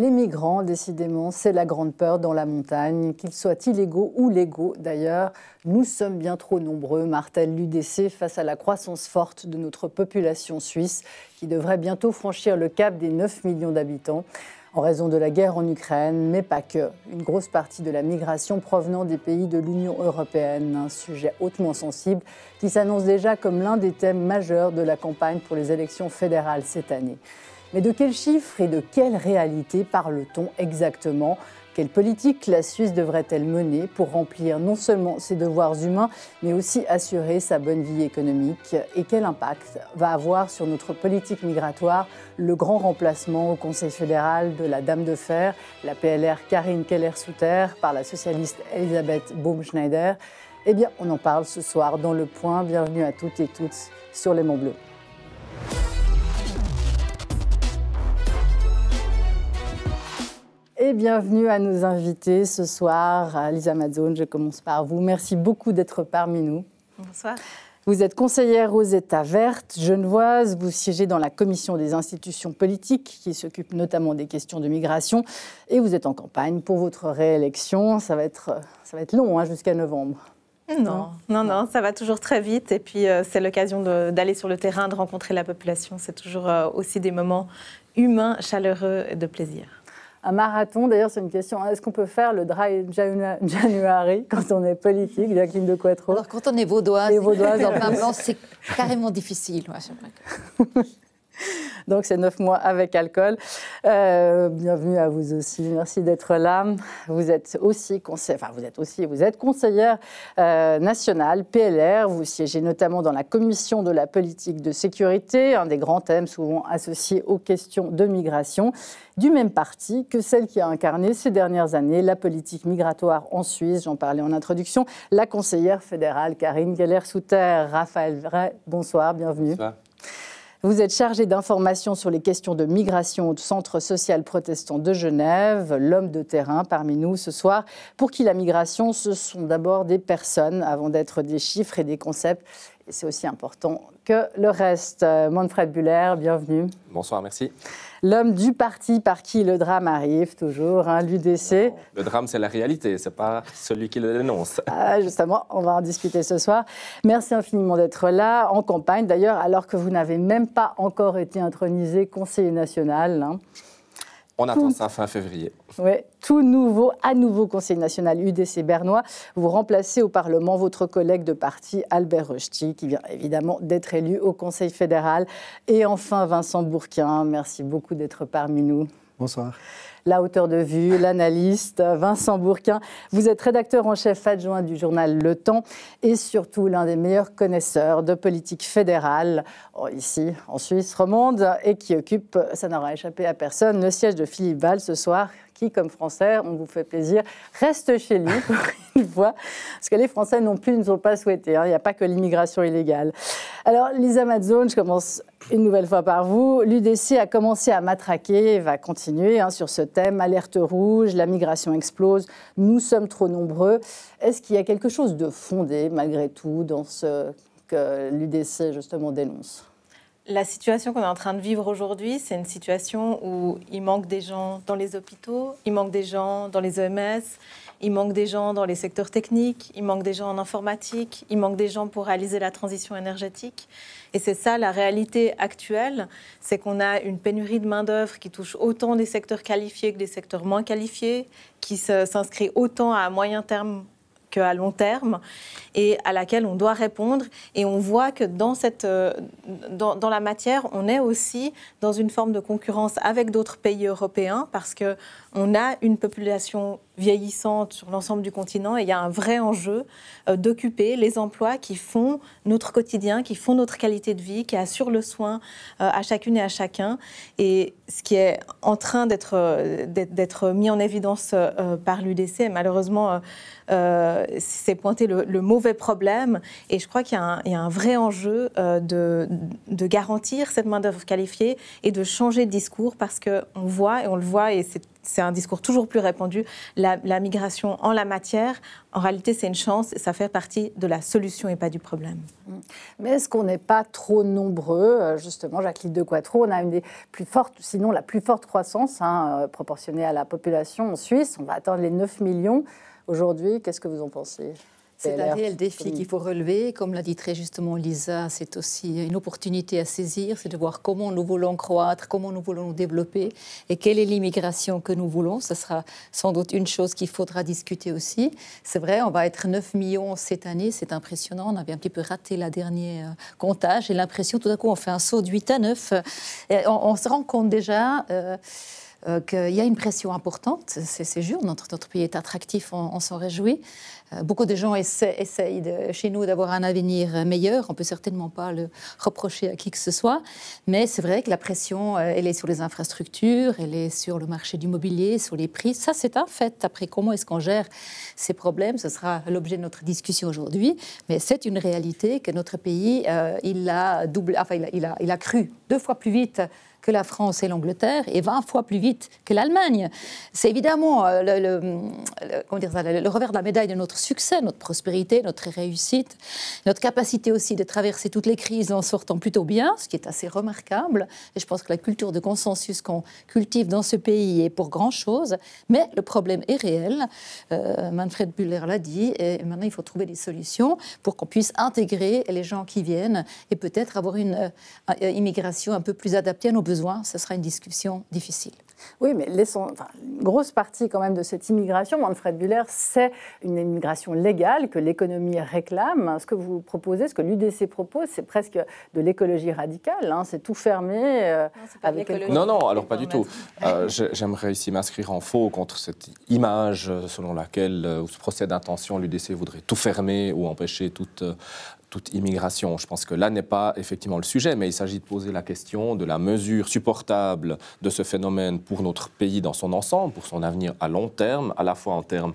Les migrants, décidément, c'est la grande peur dans la montagne, qu'ils soient illégaux ou légaux d'ailleurs. Nous sommes bien trop nombreux, martèle l'UDC, face à la croissance forte de notre population suisse, qui devrait bientôt franchir le cap des 9 millions d'habitants en raison de la guerre en Ukraine, mais pas que. Une grosse partie de la migration provenant des pays de l'Union européenne, un sujet hautement sensible qui s'annonce déjà comme l'un des thèmes majeurs de la campagne pour les élections fédérales cette année. Mais de quels chiffres et de quelle réalité parle-t-on exactement quelle politique la Suisse devrait-elle mener pour remplir non seulement ses devoirs humains, mais aussi assurer sa bonne vie économique Et quel impact va avoir sur notre politique migratoire le grand remplacement au Conseil fédéral de la Dame de Fer, la PLR Karine Keller-Souter par la socialiste Elisabeth Baumschneider Eh bien, on en parle ce soir dans Le Point. Bienvenue à toutes et tous sur les Monts Bleus. et bienvenue à nos invités ce soir. Euh, Lisa Mazzone, je commence par vous. Merci beaucoup d'être parmi nous. Bonsoir. Vous êtes conseillère aux États vertes genevoise, vous siégez dans la commission des institutions politiques qui s'occupe notamment des questions de migration et vous êtes en campagne pour votre réélection. Ça va être, ça va être long hein, jusqu'à novembre. Non, non, non, ça va toujours très vite. Et puis, euh, c'est l'occasion d'aller sur le terrain, de rencontrer la population. C'est toujours euh, aussi des moments humains, chaleureux et de plaisir un marathon. D'ailleurs, c'est une question. Est-ce qu'on peut faire le dry January quand on est politique, Jacqueline de Quattro Alors, quand on est vaudoise, vaudoise c'est carrément difficile. Donc c'est neuf mois avec alcool. Euh, bienvenue à vous aussi. Merci d'être là. Vous êtes aussi conseil... enfin, vous êtes aussi, vous êtes conseillère euh, nationale PLR. Vous siégez notamment dans la commission de la politique de sécurité, un des grands thèmes souvent associés aux questions de migration, du même parti que celle qui a incarné ces dernières années la politique migratoire en Suisse. J'en parlais en introduction. La conseillère fédérale Karine Geller-Souter. Raphaël Vray, bonsoir, bienvenue. Bonsoir. Vous êtes chargé d'informations sur les questions de migration au Centre social protestant de Genève, l'homme de terrain parmi nous ce soir, pour qui la migration, ce sont d'abord des personnes avant d'être des chiffres et des concepts. Et c'est aussi important que le reste. Euh, Manfred Buller, bienvenue. Bonsoir, merci l'homme du parti par qui le drame arrive, toujours, hein, l'UDC. Le drame, c'est la réalité, c'est pas celui qui le dénonce. Ah, justement, on va en discuter ce soir. Merci infiniment d'être là, en campagne d'ailleurs, alors que vous n'avez même pas encore été intronisé conseiller national. Hein. On attend ça fin février. Oui, tout nouveau, à nouveau Conseil national UDC bernois. Vous remplacez au Parlement votre collègue de parti Albert Rochti, qui vient évidemment d'être élu au Conseil fédéral. Et enfin Vincent Bourquin, merci beaucoup d'être parmi nous. Bonsoir. La hauteur de vue, l'analyste, Vincent Bourquin. Vous êtes rédacteur en chef adjoint du journal Le Temps et surtout l'un des meilleurs connaisseurs de politique fédérale, ici en Suisse romande, et qui occupe, ça n'aura échappé à personne, le siège de Philippe Ball ce soir, qui, comme Français, on vous fait plaisir, reste chez lui pour une fois, parce que les Français non plus ne sont pas souhaités. Hein. Il n'y a pas que l'immigration illégale. Alors, Lisa Mazzone, je commence une nouvelle fois par vous. L'UDC a commencé à matraquer et va continuer hein, sur ce thème alerte rouge, la migration explose, nous sommes trop nombreux. Est-ce qu'il y a quelque chose de fondé malgré tout dans ce que l'UDC justement dénonce la situation qu'on est en train de vivre aujourd'hui, c'est une situation où il manque des gens dans les hôpitaux, il manque des gens dans les EMS, il manque des gens dans les secteurs techniques, il manque des gens en informatique, il manque des gens pour réaliser la transition énergétique. Et c'est ça la réalité actuelle, c'est qu'on a une pénurie de main-d'œuvre qui touche autant des secteurs qualifiés que des secteurs moins qualifiés, qui s'inscrit autant à moyen terme qu'à long terme et à laquelle on doit répondre. Et on voit que dans, cette, euh, dans, dans la matière, on est aussi dans une forme de concurrence avec d'autres pays européens parce qu'on a une population vieillissante sur l'ensemble du continent et il y a un vrai enjeu euh, d'occuper les emplois qui font notre quotidien, qui font notre qualité de vie, qui assurent le soin euh, à chacune et à chacun. Et ce qui est en train d'être euh, mis en évidence par l'UDC, malheureusement, c'est pointé le, mauvais problème. Et je crois qu'il y, a un vrai enjeu de, de garantir cette main-d'œuvre qualifiée et de changer de discours parce qu'on voit, et on le voit, et c'est c'est un discours toujours plus répandu. La, migration en la matière, en réalité, c'est une chance et ça fait partie de la solution et pas du problème. Mm. Mais est-ce qu'on n'est pas trop nombreux euh, Justement, Jacqueline de Quattro, on a une des plus fortes, sinon la plus forte croissance hein, euh, proportionnée à la population en Suisse. On va atteindre les 9 millions aujourd'hui. Qu'est-ce que vous en pensez c'est un réel défi qu'il faut relever. Comme l'a dit très justement Lisa, c'est aussi une opportunité à saisir, c'est de voir comment nous voulons croître, comment nous voulons nous développer et quelle est l'immigration que nous voulons. Ce sera sans doute une chose qu'il faudra discuter aussi. C'est vrai, on va être 9 millions cette année, c'est impressionnant. On avait un petit peu raté la dernière euh, comptage. et l'impression, tout à coup, on fait un saut de 8 à 9. Et on, se rend compte déjà... Euh, euh, qu'il y a une pression importante, c'est sûr, notre, pays est attractif, on s'en réjouit, euh, beaucoup de gens essaient, essayent chez nous d'avoir un avenir euh, meilleur. On ne peut certainement pas le reprocher à qui que ce soit. Mais c'est vrai que la pression, euh, elle est sur les infrastructures, elle est sur le marché du mobilier, sur les prix. Ça, c'est un fait. Après, comment est-ce qu'on gère ces problèmes Ce sera l'objet de notre discussion aujourd'hui. Mais c'est une réalité que notre pays, il, a enfin, il a cru deux fois plus vite que la France et l'Angleterre et 20 fois plus vite que l'Allemagne. C'est évidemment euh, le, le, revers de la médaille de notre succès, notre prospérité, notre réussite, notre capacité aussi de traverser toutes les crises en sortant plutôt bien, ce qui est assez remarquable. Et je pense que la culture de consensus qu'on cultive dans ce pays est pour grand-chose, mais le problème est réel. Euh, Manfred Buller l'a dit, et maintenant il faut trouver des solutions pour qu'on puisse intégrer les gens qui viennent et peut-être avoir une euh, immigration un peu plus adaptée à nos besoins besoin, ce sera une discussion difficile. Oui, mais laissons, enfin, une grosse partie quand même de cette immigration, Manfred Buller, c'est une immigration légale que l'économie réclame. Ce que vous proposez, ce que l'UDC propose, c'est presque de l'écologie radicale. Hein. C'est tout fermé euh, non, avec Non, non, alors pas du tout. Euh, j'aimerais ici m'inscrire en faux contre cette image selon laquelle, euh, ou ce procès d'intention, l'UDC voudrait tout fermer ou empêcher toute toute immigration. Je pense que là n'est pas effectivement le sujet, mais il s'agit de poser la question de la mesure supportable de ce phénomène pour notre pays dans son ensemble, pour son avenir à long terme, à la fois en termes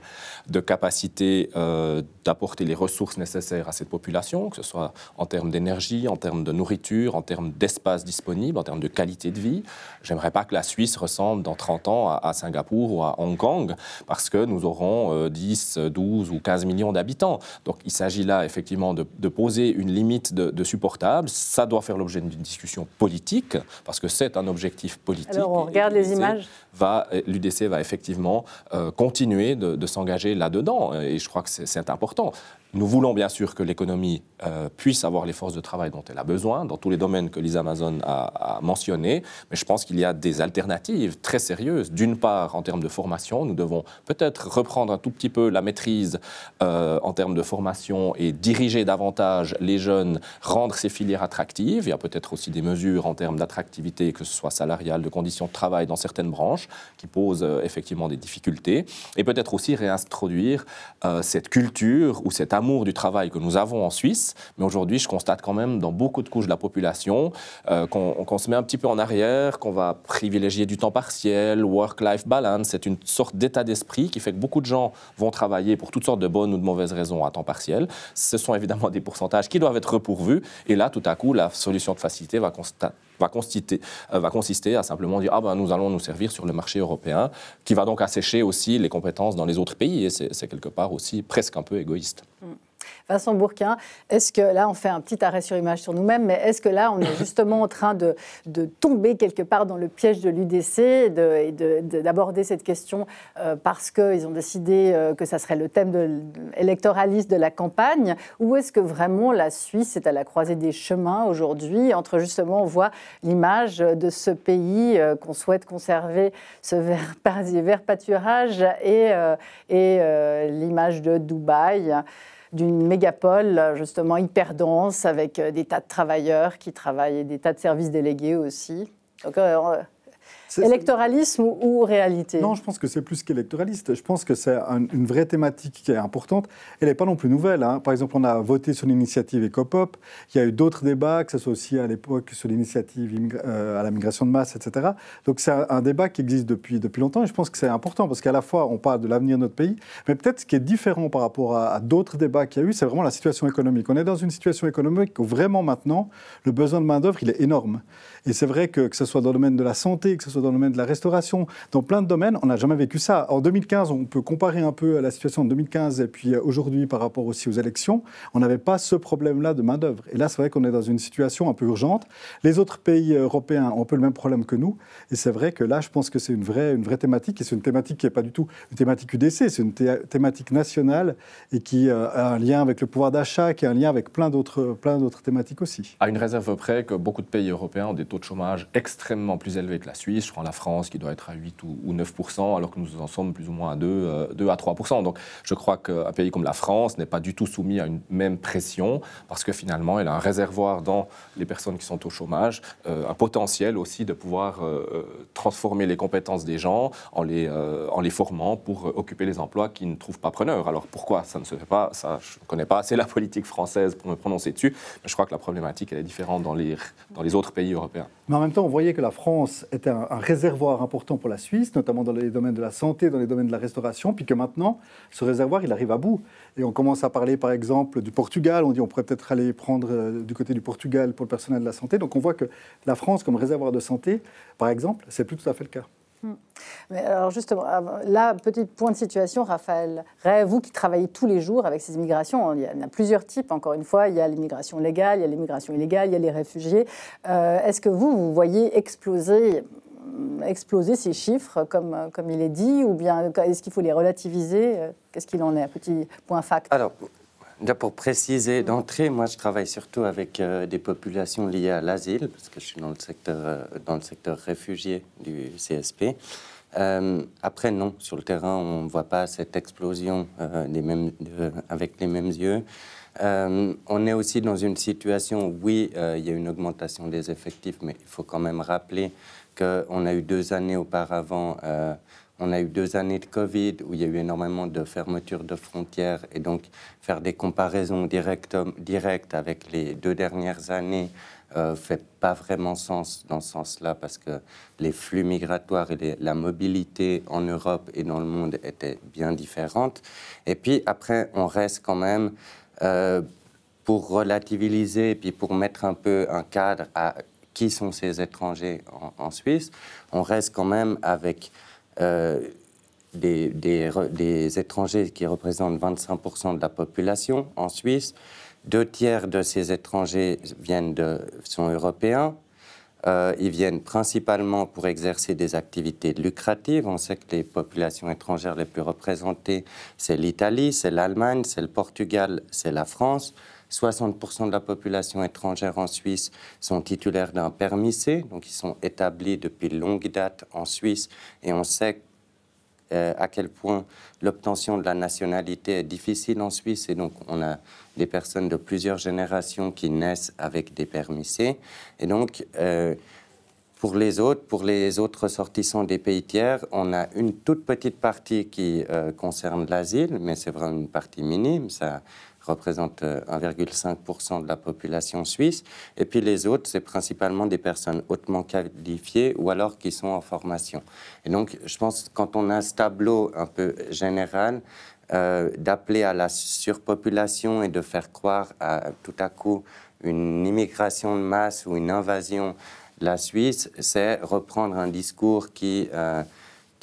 de capacité euh, d'apporter les ressources nécessaires à cette population, que ce soit en termes d'énergie, en termes de nourriture, en termes d'espace disponible, en termes de qualité de vie. J'aimerais pas que la Suisse ressemble dans 30 ans à, Singapour ou à Hong Kong, parce que nous aurons 10, euh, 12 ou 15 millions d'habitants. Donc il s'agit là effectivement de, de poser poser une limite de, supportable. Ça doit faire l'objet d'une discussion politique, parce que c'est un objectif politique. Alors on regarde les images. Va, euh, L'UDC va effectivement euh, continuer de s'engager là-dedans, et je crois que c'est important. Nous voulons bien sûr que l'économie euh, puisse avoir les forces de travail dont elle a besoin, dans tous les domaines que Lisa Amazon a, mentionné, mentionnés, mais je pense qu'il y a des alternatives très sérieuses. D'une part, en termes de formation, nous devons peut-être reprendre un tout petit peu la maîtrise euh, en termes de formation et diriger davantage les jeunes, rendre ces filières attractives. Il y a peut-être aussi des mesures en termes d'attractivité, que ce soit salariale, de conditions de travail dans certaines branches, qui posent euh, effectivement des difficultés. Et peut-être aussi réintroduire cette culture ou cet amour du travail que nous avons en Suisse, mais aujourd'hui, je constate quand même dans beaucoup de couches de la population euh, qu'on se met un petit peu en arrière, qu'on va privilégier du temps partiel, work-life balance. C'est une sorte d'état d'esprit qui fait que beaucoup de gens vont travailler pour toutes sortes de bonnes ou de mauvaises raisons à temps partiel. Ce sont évidemment des pourcentages qui doivent être repourvus. Et là, tout à coup, la solution de facilité va constater euh, va consister, à simplement dire ah ben nous allons nous servir sur le marché européen, qui va donc assécher aussi les compétences dans les autres pays et c'est quelque part aussi presque un peu égoïste. Mm. Vincent Bourquin, est-ce que là, on fait un petit arrêt sur image sur nous-mêmes, mais est-ce que là, on est justement en train de, tomber quelque part dans le piège de l'UDC et d'aborder cette question euh, parce qu'ils ont décidé euh, que ça serait le thème de, électoraliste de la campagne Ou est-ce que vraiment la Suisse est à la croisée des chemins aujourd'hui entre justement, on voit l'image de ce pays euh, qu'on souhaite conserver, ce vert, vert pâturage et l'image de Dubaï d'une mégapole justement hyper dense avec euh, des tas de travailleurs qui travaillent et des tas de services délégués aussi. Euh, Électoralisme ou, réalité Non, je pense que c'est plus qu'électoraliste. Je pense que c'est une vraie thématique qui est importante. Elle n'est pas non plus nouvelle. Hein. Par exemple, on a voté sur l'initiative Ecopop. Il y a eu d'autres débats, que ce soit aussi à l'époque sur l'initiative euh, à la migration de masse, etc. Donc c'est un, débat qui existe depuis, depuis longtemps et je pense que c'est important parce qu'à la fois, on parle de l'avenir de notre pays, mais peut-être ce qui est différent par rapport à, d'autres débats qu'il y a eu, c'est vraiment la situation économique. On est dans une situation économique où vraiment maintenant, le besoin de main-d'œuvre, il est énorme. Et c'est vrai que, que ce soit dans le domaine de la santé, que ce soit dans le domaine de la restauration, dans plein de domaines, on n'a jamais vécu ça. En 2015, on peut comparer un peu à la situation de 2015 et puis aujourd'hui par rapport aussi aux élections, on n'avait pas ce problème-là de main-d'œuvre. Et là, c'est vrai qu'on est dans une situation un peu urgente. Les autres pays européens ont un peu le même problème que nous. Et c'est vrai que là, je pense que c'est une vraie, une vraie thématique. Et c'est une thématique qui n'est pas du tout une thématique UDC, c'est une thématique nationale et qui euh, a un lien avec le pouvoir d'achat, qui a un lien avec plein d'autres, plein d'autres thématiques aussi. À une réserve près que beaucoup de pays européens ont des taux de chômage extrêmement plus élevés que la Suisse je prends la France qui doit être à 8 ou, 9 alors que nous en sommes plus ou moins à 2, euh, à 3 Donc je crois qu'un pays comme la France n'est pas du tout soumis à une même pression parce que finalement, elle a un réservoir dans les personnes qui sont au chômage, euh, un potentiel aussi de pouvoir euh, transformer les compétences des gens en les, formant pour occuper les emplois qui ne trouvent pas preneurs. Alors pourquoi ça ne se fait pas Ça, je ne connais pas assez la politique française pour me prononcer dessus, mais je crois que la problématique, est différente dans les autres pays européens. Mais en même temps, on voyait que la France était un, réservoir important pour la Suisse, notamment dans les domaines de la santé, dans les domaines de la restauration, puis que maintenant, ce réservoir, il arrive à bout. Et on commence à parler, par exemple, du Portugal. On dit on pourrait peut-être aller prendre euh, du côté du Portugal pour le personnel de la santé. Donc on voit que la France, comme réservoir de santé, par exemple, c'est plus tout à fait le cas. Mm. Mais alors justement, là, petit point de situation, Raphaël. Vous qui travaillez tous les jours avec ces migrations, hein, il y en a plusieurs types, encore une fois. Il y a l'immigration légale, il y a l'immigration illégale, il y a les réfugiés. Euh, est-ce que vous, vous voyez exploser mm, exploser ces chiffres, comme, euh, comme il est dit, ou bien est-ce qu'il faut les relativiser euh, Qu'est-ce qu'il en est, petit point fact Alors, pour préciser, d'entrée, moi je travaille surtout avec euh, des populations liées à l'asile, parce que je suis dans le secteur, euh, dans le secteur réfugié du CSP. Euh, après, non, sur le terrain, on ne voit pas cette explosion des mêmes, avec les mêmes yeux. on est aussi dans une situation où, oui, il y a une augmentation des effectifs, mais il faut quand même rappeler qu'on a eu deux années auparavant on a eu deux années de Covid où il y a eu énormément de fermetures de frontières et donc faire des comparaisons directes, avec les deux dernières années ne euh, fait pas vraiment sens dans ce sens-là parce que les flux migratoires et la mobilité en Europe et dans le monde étaient bien différentes. Et puis après, on reste quand même... Euh, pour relativiser et puis pour mettre un peu un cadre à qui sont ces étrangers en, en Suisse, on reste quand même avec euh, des, étrangers qui représentent 25% de la population en Suisse. Deux tiers de ces étrangers viennent de, sont européens. Euh, ils viennent principalement pour exercer des activités lucratives. On sait que les populations étrangères les plus représentées, c'est l'Italie, c'est l'Allemagne, c'est le Portugal, c'est la France. 60% de la population étrangère en Suisse sont titulaires d'un permis C, donc ils sont établis depuis longue date en Suisse et on sait euh, à quel point l'obtention de la nationalité est difficile en Suisse et donc on a des personnes de plusieurs générations qui naissent avec des permis C. Et donc, euh, pour les autres, pour les autres ressortissants des pays tiers, on a une toute petite partie qui euh, concerne l'asile, mais c'est vraiment une partie minime. Ça, représentent 1,5% euh, de la population suisse. Et puis les autres, c'est principalement des personnes hautement qualifiées ou alors qui sont en formation. Et donc, je pense quand on a ce tableau un peu général, euh, d'appeler à la surpopulation et de faire croire à tout à coup une immigration de masse ou une invasion de la Suisse, c'est reprendre un discours qui... Euh,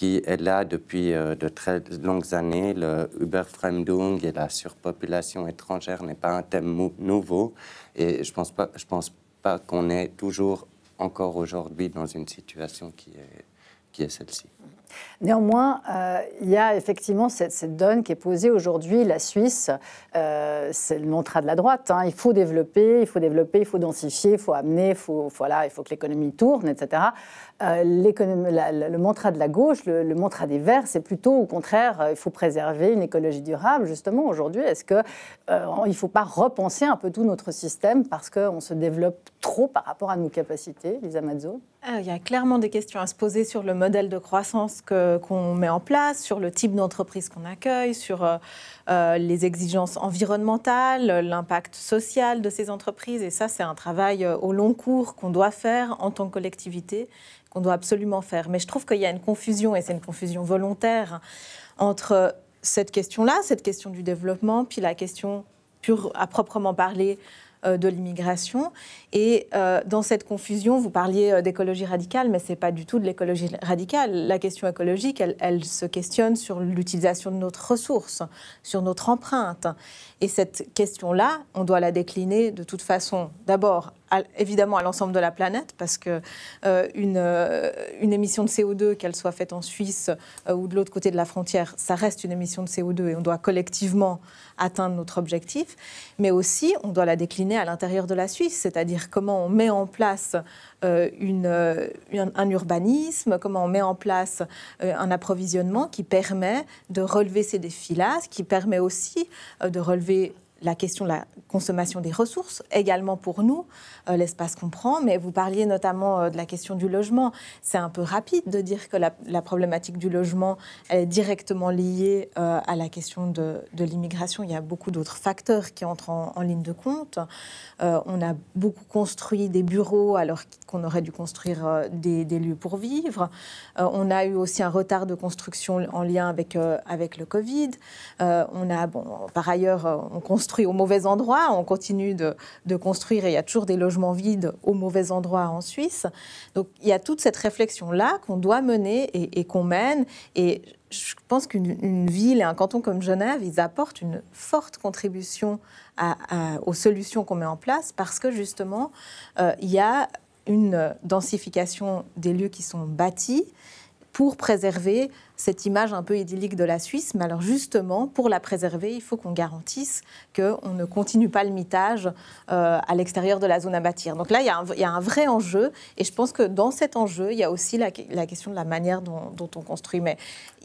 qui est là depuis euh, de très longues années. Le Überfremdung et la surpopulation étrangère n'est pas un thème nouveau. Et je ne pense pas, je pense pas qu'on est toujours encore aujourd'hui dans une situation qui est, qui est celle-ci. Néanmoins, euh, il y a effectivement cette, cette donne qui est posée aujourd'hui. La Suisse, euh, c'est le mantra de la droite. Hein. Il faut développer, il faut développer, il faut densifier, il faut amener, faut, voilà, il faut que l'économie tourne, etc. Euh, le mantra de la gauche, le, mantra des Verts, c'est plutôt au contraire, euh, il faut préserver une écologie durable. Justement, aujourd'hui, est-ce qu'il euh, ne faut pas repenser un peu tout notre système parce qu'on se développe trop par rapport à nos capacités, les amazones. il y a clairement des questions à se poser sur le modèle de croissance qu'on met en place, sur le type d'entreprise qu'on accueille, sur euh, les exigences environnementales, l'impact social de ces entreprises. Et ça, c'est un travail euh, au long cours qu'on doit faire en tant que collectivité, qu'on doit absolument faire. Mais je trouve qu'il y a une confusion, et c'est une confusion volontaire, entre cette question-là, cette question du développement, puis la question pure à proprement parler euh, de l'immigration. Et euh, dans cette confusion, vous parliez euh, d'écologie radicale, mais ce n'est pas du tout de l'écologie radicale. La question écologique, elle, se questionne sur l'utilisation de notre ressource, sur notre empreinte. Et cette question-là, on doit la décliner de toute façon, d'abord évidemment à l'ensemble de la planète, parce que euh, euh, une, émission de CO2, qu'elle soit faite en Suisse euh, ou de l'autre côté de la frontière, ça reste une émission de CO2 et on doit collectivement atteindre notre objectif, mais aussi on doit la décliner à l'intérieur de la Suisse, c'est-à-dire comment on met en place un urbanisme, comment on met en place un approvisionnement qui permet de relever ces défis-là, qui permet aussi de relever la question de la consommation des ressources, également pour nous, euh, l'espace qu'on prend, mais vous parliez notamment euh, de la question du logement. C'est un peu rapide de dire que la, problématique du logement, est directement liée euh, à la question de, l'immigration. Il y a beaucoup d'autres facteurs qui entrent en, ligne de compte. on a beaucoup construit des bureaux alors qu'on aurait dû construire des, des, lieux pour vivre. on a eu aussi un retard de construction en lien avec, avec le Covid. on a, bon, par ailleurs, on construit au mauvais endroit, on continue de, construire et il y a toujours des logements vides au mauvais endroit en Suisse. Donc il y a toute cette réflexion-là qu'on doit mener et, qu'on mène. Et je pense qu'une ville et un canton comme Genève, ils apportent une forte contribution aux solutions qu'on met en place parce que justement, euh, il y a une densification des lieux qui sont bâtis pour préserver cette image un peu idyllique de la Suisse. Mais alors justement, pour la préserver, il faut qu'on garantisse qu'on ne continue pas le mitage euh, à l'extérieur de la zone à bâtir. Donc là, il y, a un, vrai enjeu. Et je pense que dans cet enjeu, il y a aussi la, question de la manière dont, on construit. Mais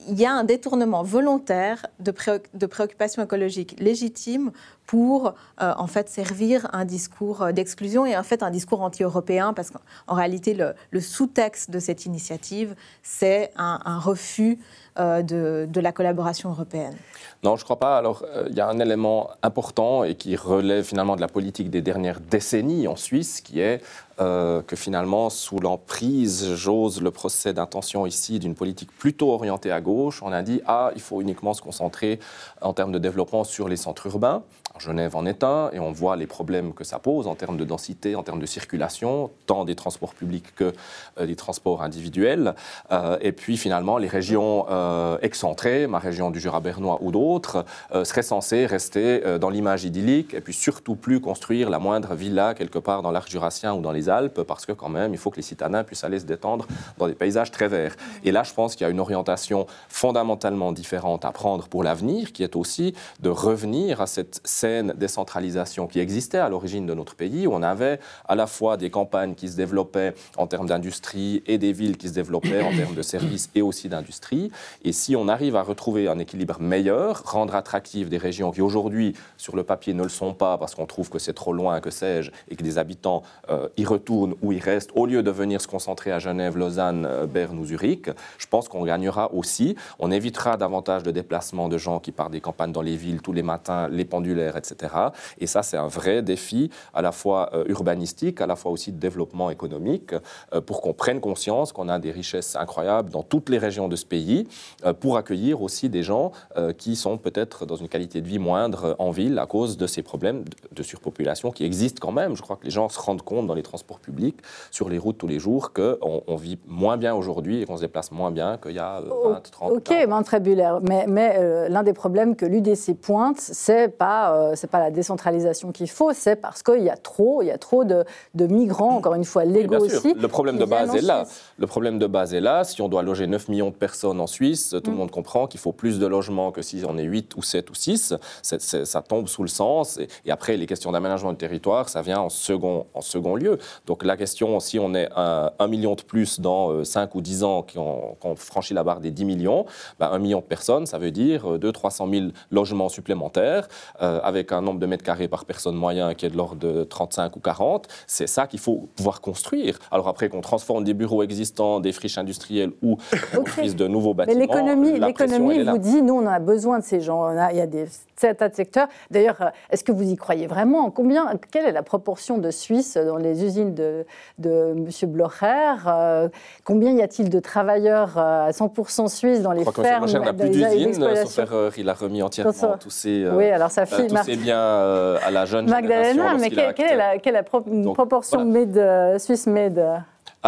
il y a un détournement volontaire de, de préoccupations écologiques légitimes pour euh, en fait servir un discours d'exclusion et en fait un discours anti-européen parce qu'en réalité le, sous-texte de cette initiative c'est un refus euh, de, la collaboration européenne Non, je ne crois pas. Alors, euh, il y a un élément important et qui relève finalement de la politique des dernières décennies en Suisse, qui est euh, que finalement, sous l'emprise, j'ose le procès d'intention ici, d'une politique plutôt orientée à gauche, on a dit, ah, il faut uniquement se concentrer en termes de développement sur les centres urbains. Genève en est un, et on voit les problèmes que ça pose en termes de densité, en termes de circulation, tant des transports publics que euh, des transports individuels. Euh, et puis finalement, les régions euh, excentrées, ma région du Jura bernois ou d'autres, seraient censées rester dans l'image idyllique, et puis surtout plus construire la moindre villa quelque part dans l'arc jurassien ou dans les Alpes, parce que quand même, il faut que les citadins puissent aller se détendre dans des paysages très verts. Et là, je pense qu'il y a une orientation fondamentalement différente à prendre pour l'avenir, qui est aussi de revenir à cette décentralisation qui existait à l'origine de notre pays, où on avait à la fois des campagnes qui se développaient en termes d'industrie et des villes qui se développaient en termes de services et aussi d'industrie. Et si on arrive à retrouver un équilibre meilleur, rendre attractives des régions qui aujourd'hui, sur le papier, ne le sont pas parce qu'on trouve que c'est trop loin, que sais-je, et que les habitants euh, y retournent ou y restent, au lieu de venir se concentrer à Genève, Lausanne, euh, Berne ou Zurich, je pense qu'on gagnera aussi. On évitera davantage de déplacements de gens qui partent des campagnes dans les villes tous les matins, les pendulaires, etc. Et ça, c'est un vrai défi à la fois euh, urbanistique, à la fois aussi de développement économique, euh, pour qu'on prenne conscience qu'on a des richesses incroyables dans toutes les régions de ce pays, euh, pour accueillir aussi des gens qui sont peut-être dans une qualité de vie moindre en ville à cause de ces problèmes de surpopulation qui existent quand même. Je crois que les gens se rendent compte dans les transports publics, sur les routes tous les jours, qu'on on vit moins bien aujourd'hui et qu'on se déplace moins bien qu'il y a 20, 30 ans. Ok, mais, très mais, mais l'un des problèmes que l'UDC pointe, c'est pas euh, c'est pas la décentralisation qu'il faut, c'est parce qu'il y a trop, il y a trop de, migrants, encore une fois légaux aussi. Le problème de base est là. Le problème de base est là. Si on doit loger 9 millions de personnes en Suisse, tout le mm. monde comprend qu'il faut plus de logements que si on est 8 ou 7 ou 6. ça tombe sous le sens. Et, après, les questions d'aménagement du territoire, ça vient en second, en second lieu. Donc la question, si on est un, million de plus dans 5 euh, ou 10 ans, qu'on franchit la barre des 10 millions, bah, un million de personnes, ça veut dire 200-300 euh, 000 logements supplémentaires avec avec un nombre de mètres carrés par personne moyen qui est de l'ordre de 35 ou 40, c'est ça qu'il faut pouvoir construire. Alors après qu'on transforme des bureaux existants, des friches industrielles ou euh, okay. de nouveaux bâtiments. Mais l'économie, vous dit, nous on a besoin de ces gens. il y a des tas de secteurs. D'ailleurs, euh, est-ce que vous y croyez vraiment Combien, Quelle est la proportion de Suisses dans les usines de, de M. Blocher euh, Combien y a-t-il de travailleurs à 100% suisses dans les fermes Je crois que M. n'a plus d'usines, il a remis entièrement tous ses... Oui, alors ça fille, c'est bien euh, à la jeune Magdalena, mais quelle, est la, proportion euh, Suisse Made euh,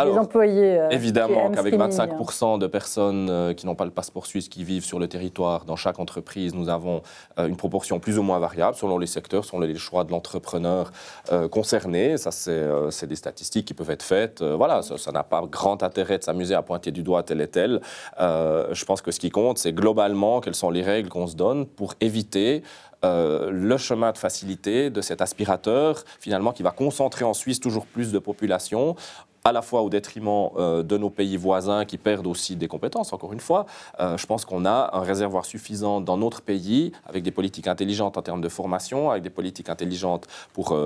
des employés évidemment qu'avec 25% hein. de personnes qui n'ont pas le passeport suisse qui vivent sur le territoire dans chaque entreprise, nous avons une proportion plus ou moins variable selon les secteurs, selon les choix de l'entrepreneur concerné. Ça, c'est des statistiques qui peuvent être faites. voilà, ça n'a pas grand intérêt de s'amuser à pointer du doigt tel et tel. je pense que ce qui compte, c'est globalement quelles sont les règles qu'on se donne pour éviter euh, le chemin de facilité de cet aspirateur, finalement, qui va concentrer en Suisse toujours plus de population à la fois au détriment euh, de nos pays voisins qui perdent aussi des compétences, encore une fois. Euh, je pense qu'on a un réservoir suffisant dans notre pays, avec des politiques intelligentes en termes de formation, avec des politiques intelligentes pour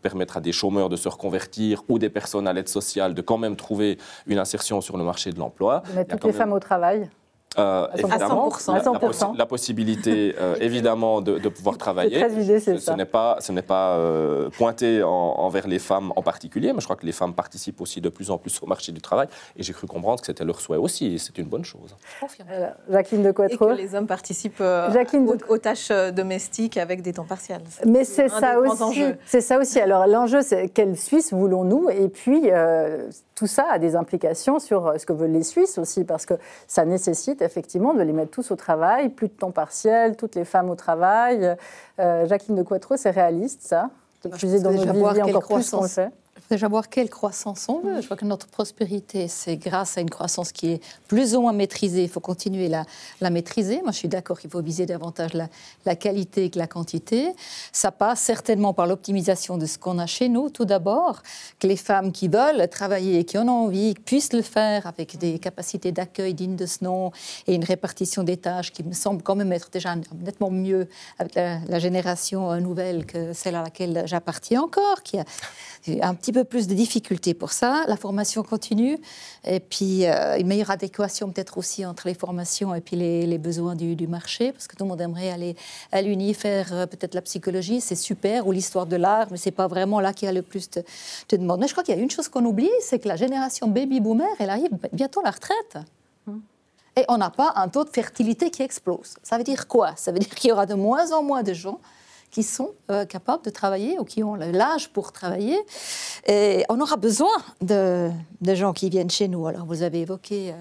permettre à des chômeurs de se reconvertir ou des personnes à l'aide sociale de quand même trouver une insertion sur le marché de l'emploi. Mettre toutes les femmes au travail euh, à 100%. La, possibilité, euh, évidemment, de, pouvoir travailler. Idée, ce, n'est pas, ce euh, pas pointé envers les femmes en particulier, mais je crois que les femmes participent aussi de plus en plus au marché du travail. Et j'ai cru comprendre que c'était leur souhait aussi, c'est une bonne chose. Jacqueline de Quattro. Et que les hommes participent aux, tâches domestiques avec des temps partiels. Mais c'est ça aussi. C'est ça aussi. Alors l'enjeu, c'est quelle Suisse voulons-nous Et puis tout ça a des implications sur euh, ce que veulent les Suisses aussi, parce que ça nécessite effectivement de les mettre tous au travail, plus de temps partiel, toutes les femmes au travail. Euh, Jacqueline de Quattro, c'est réaliste ça de bah, puiser dans nos vies encore plus français déjà voir quelle croissance on veut. Je crois que notre prospérité, c'est grâce à une croissance qui est plus ou moins maîtrisée. Il faut continuer la, la maîtriser. Moi, je suis d'accord qu'il faut viser davantage la, qualité que la quantité. Ça passe certainement par l'optimisation de ce qu'on a chez nous, tout d'abord. Que les femmes qui veulent travailler et qui en ont envie puissent le faire avec des capacités d'accueil dignes de ce nom et une répartition des tâches qui me semble quand même être déjà nettement mieux avec la, génération euh, nouvelle que celle à laquelle j'appartiens encore, qui a un petit peu plus de difficultés pour ça. La formation continue et puis euh, une meilleure adéquation peut-être aussi entre les formations et puis les, besoins du, marché, parce que tout le monde aimerait aller à l'Uni faire euh, peut-être la psychologie, c'est super, ou l'histoire de l'art, mais c'est pas vraiment là qu'il y a le plus de, demandes. Mais je crois qu'il y a une chose qu'on oublie, c'est que la génération baby-boomer, elle arrive bientôt à la retraite. Mmh. et on n'a pas un taux de fertilité qui explose. Ça veut dire quoi Ça veut dire qu'il y aura de moins en moins de gens qui sont euh, capables de travailler ou qui ont l'âge pour travailler. Et on aura besoin de, gens qui viennent chez nous. Alors, vous avez évoqué euh,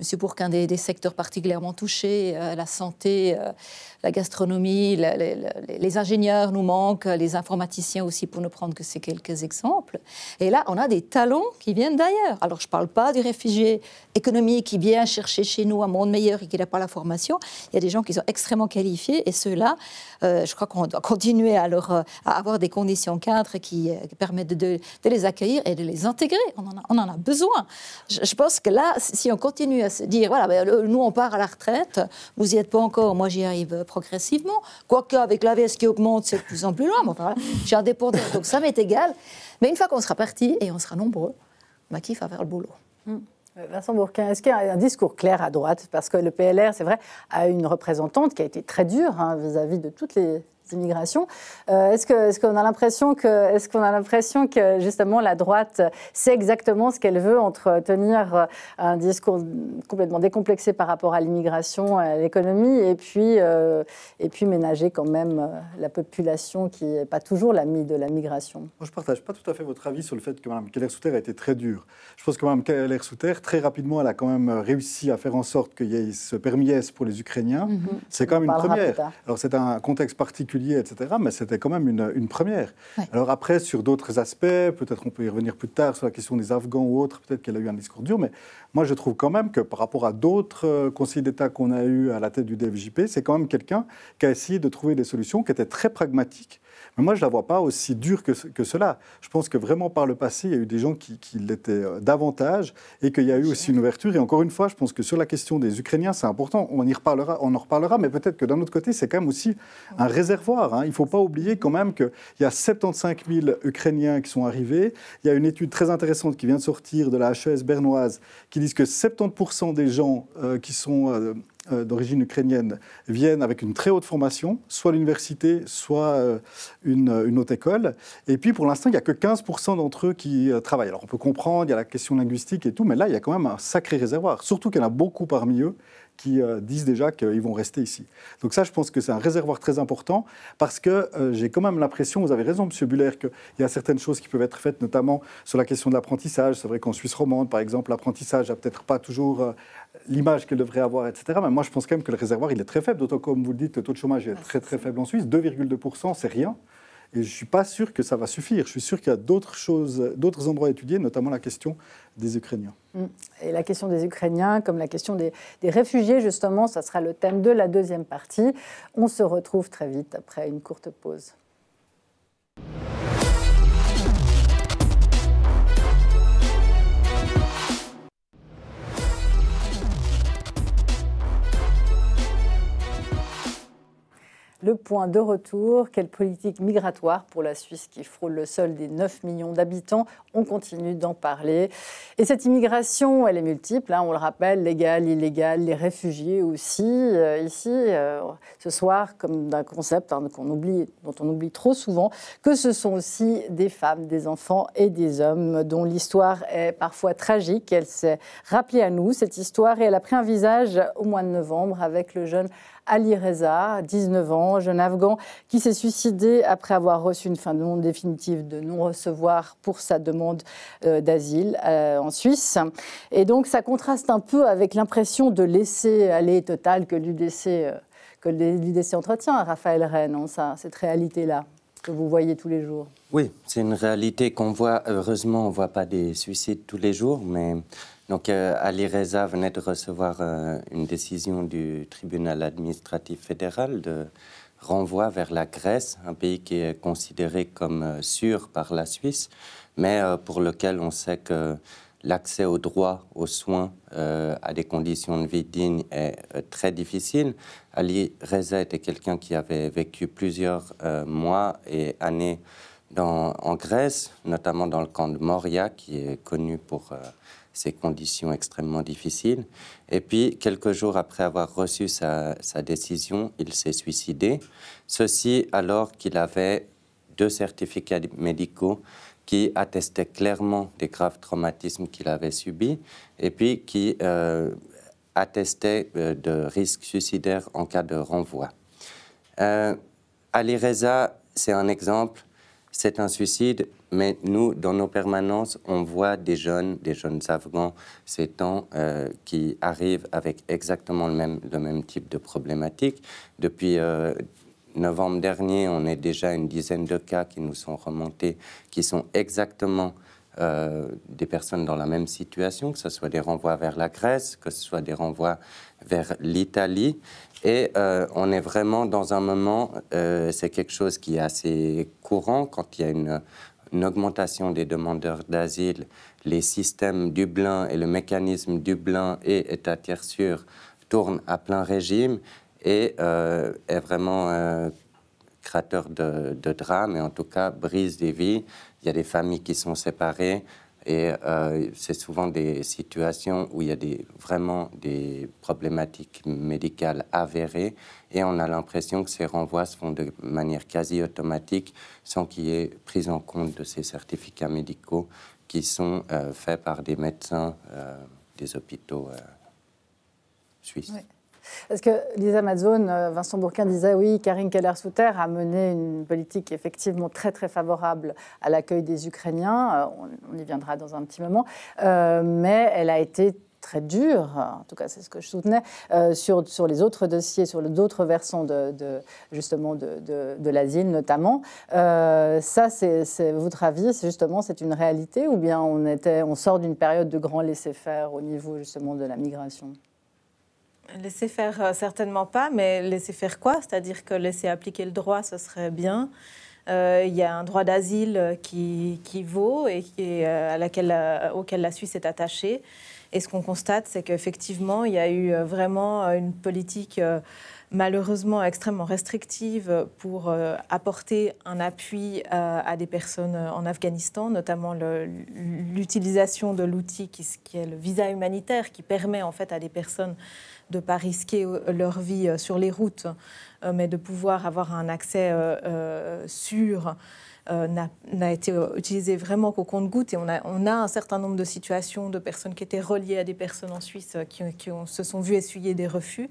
Monsieur Bourquin, des, secteurs particulièrement touchés, euh, la santé, euh, la gastronomie, les ingénieurs nous manquent, les informaticiens aussi, pour ne prendre que ces quelques exemples. Et là, on a des talents qui viennent d'ailleurs. Alors, je ne parle pas du réfugié économique qui vient chercher chez nous un monde meilleur et qui n'a pas la formation. Il y a des gens qui sont extrêmement qualifiés et ceux-là, euh, je crois qu'on doit continuer à, à avoir des conditions cadres qui, permettent de, les accueillir et de les intégrer. On en a, besoin. Je, je pense que là, si on continue à se dire, voilà, ben, nous on part à la retraite, vous n'y êtes pas encore, moi j'y arrive progressivement, quoique avec l'AVS qui augmente, c'est de plus en plus loin, mais enfin, j'ai un donc ça m'est égal. Mais une fois qu'on sera parti et on sera nombreux, ma kiffe à faire le boulot hmm. Vincent Bourquin, est-ce qu'il y a un discours clair à droite Parce que le PLR, c'est vrai, a une représentante qui a été très dure vis à -vis de toutes les d'immigration. Euh, est-ce qu'on est a l'impression que, est-ce qu'on a l'impression que justement la droite sait exactement ce qu'elle veut entre tenir euh, un discours complètement décomplexé par rapport à l'immigration, à l'économie, et puis euh, et puis ménager quand même la population qui n'est pas toujours l'ami de la migration. Je je partage pas tout à fait votre avis sur le fait que Mme Keller-Souter a été très dure. Je pense que Mme Keller-Souter très rapidement, elle a quand même réussi à faire en sorte qu'il y ait ce permis pour les Ukrainiens. Mm-hmm. C'est quand même une première. Alors c'est un contexte particulier etc. Mais c'était quand même une, première. Alors après, sur d'autres aspects, peut-être on peut y revenir plus tard sur la question des Afghans ou autres, peut-être qu'elle a eu un discours dur, mais moi je trouve quand même que par rapport à d'autres euh, Conseils d'État qu'on a eu à la tête du DFJP, c'est quand même quelqu'un qui a essayé de trouver des solutions qui étaient très pragmatiques mais moi, je ne la vois pas aussi dure que, que, cela. Je pense que vraiment par le passé, il y a eu des gens qui, l'étaient euh, davantage et qu'il y a eu aussi une ouverture. Et encore une fois, je pense que sur la question des Ukrainiens, c'est important. On y reparlera, on en reparlera, mais peut-être que d'un autre côté, c'est quand même aussi un réservoir. Hein. Il ne faut pas oublier quand même qu'il y a 75 000 Ukrainiens qui sont arrivés. Il y a une étude très intéressante qui vient de sortir de la HES bernoise qui dit que 70% des gens euh, qui sont euh, euh, d'origine ukrainienne viennent avec une très haute formation, soit l'université, soit euh, une, haute euh, école. Et puis pour l'instant, il n'y a que 15% d'entre eux qui travaillent. Alors on peut comprendre, il y a la question linguistique et tout, mais là, il y a quand même un sacré réservoir, surtout qu'il y en a beaucoup parmi eux qui euh, disent déjà qu'ils vont rester ici. Donc ça, je pense que c'est un réservoir très important parce que euh, j'ai quand même l'impression, vous avez raison, M. Buller, qu'il y a certaines choses qui peuvent être faites, notamment sur la question de l'apprentissage. C'est vrai qu'en Suisse romande, par exemple, l'apprentissage n'a peut-être pas toujours euh, l'image qu'elle devrait avoir, etc. Mais moi, je pense quand même que le réservoir, il est très faible, d'autant comme vous le dites, le taux de chômage est ah, très très faible en Suisse, 2,2%, c'est rien. Et je ne suis pas sûr que ça va suffire. Je suis sûr qu'il y a d'autres choses, d'autres endroits à étudier, notamment la question des Ukrainiens. Mm. Et la question des Ukrainiens, comme la question des, des réfugiés, justement, ça sera le thème de la deuxième partie. On se retrouve très vite après une courte pause. le point de retour. Quelle politique migratoire pour la Suisse qui frôle le sol des 9 millions d'habitants On continue d'en parler. Et cette immigration, elle est multiple, hein, on le rappelle, légale, illégale, les réfugiés aussi. Euh, ici, euh, ce soir, comme d'un concept hein, qu'on oublie, dont on oublie trop souvent, que ce sont aussi des femmes, des enfants et des hommes dont l'histoire est parfois tragique. Elle s'est rappelée à nous, cette histoire, et elle a pris un visage au mois de novembre avec le jeune Ali Reza, 19 ans, jeune Afghan, qui s'est suicidé après avoir reçu une fin de monde définitive de non-recevoir pour sa demande euh, d'asile euh, en Suisse. Et donc ça contraste un peu avec l'impression de laisser aller total que l'UDC euh, que l'UDC entretient à Raphaël Rennes, hein, ça, cette réalité-là que vous voyez tous les jours. Oui, c'est une réalité qu'on voit. Heureusement, on ne voit pas des suicides tous les jours, mais donc, euh, Ali Reza venait de recevoir euh, une décision du tribunal administratif fédéral de renvoi vers la Grèce, un pays qui est considéré comme euh, sûr par la Suisse, mais pour lequel on sait que l'accès aux droits, aux soins, à des conditions de vie dignes est très difficile. Ali Reza était quelqu'un qui avait vécu plusieurs mois et années en Grèce, notamment dans le camp de Moria, qui est connu pour ces conditions extrêmement difficiles. Et puis, quelques jours après avoir reçu sa, décision, il s'est suicidé. Ceci alors qu'il avait deux certificats médicaux qui attestaient clairement des graves traumatismes qu'il avait subis et puis qui euh, attestaient euh, de risques suicidaires en cas de renvoi. Euh, Ali Reza, c'est un exemple, c'est un suicide mais nous, dans nos permanences, on voit des jeunes, des jeunes Afghans, ces temps euh, qui arrivent avec exactement le même, type de problématique. Depuis euh, novembre dernier, on est déjà une dizaine de cas qui nous sont remontés, qui sont exactement euh, des personnes dans la même situation, que ce soit des renvois vers la Grèce, que ce soit des renvois vers l'Italie. Et on est vraiment dans un moment, c'est quelque chose qui est assez courant quand il y a une une augmentation des demandeurs d'asile, les systèmes Dublin et le mécanisme Dublin et État tiers-sûr tournent à plein régime et euh, est vraiment euh, créateur de, de drames et en tout cas brise des vies. Il y a des familles qui sont séparées, et euh, c'est souvent des situations où il y a vraiment des problématiques médicales avérées et on a l'impression que ces renvois se font de manière quasi automatique sans qu'il y ait prise en compte de ces certificats médicaux qui sont euh, faits par des médecins euh, des hôpitaux suisses. Parce que Lisa Mazzone, euh, Vincent Bourquin disait oui, Karine Keller-Souter a mené une politique effectivement très très favorable à l'accueil des Ukrainiens. Euh, on, y viendra dans un petit moment. Euh, mais elle a été très dure, en tout cas c'est ce que je soutenais, sur, les autres dossiers, sur d'autres versants de, justement de, de, l'asile notamment. ça, c'est votre avis, c'est justement, c'est une réalité ou bien on, on sort d'une période de grand laisser-faire au niveau justement de la migration Laisser faire, euh, certainement pas, mais laisser faire quoi C'est-à-dire que laisser appliquer le droit, ce serait bien. Euh, il y a un droit d'asile euh, qui, vaut et auquel la Suisse est attachée. Et ce qu'on constate, c'est qu'effectivement, il y a eu vraiment une politique malheureusement extrêmement restrictive pour apporter un appui à des personnes en Afghanistan, notamment l'utilisation de l'outil qui, est le visa humanitaire, qui permet en fait à des personnes de ne pas risquer euh, leur vie euh, sur les routes, euh, mais de pouvoir avoir un accès sûr. N'a, été utilisé vraiment qu'au compte-goutte. Et on a, un certain nombre de situations de personnes qui étaient reliées à des personnes en Suisse qui, se sont vues essuyer des refus.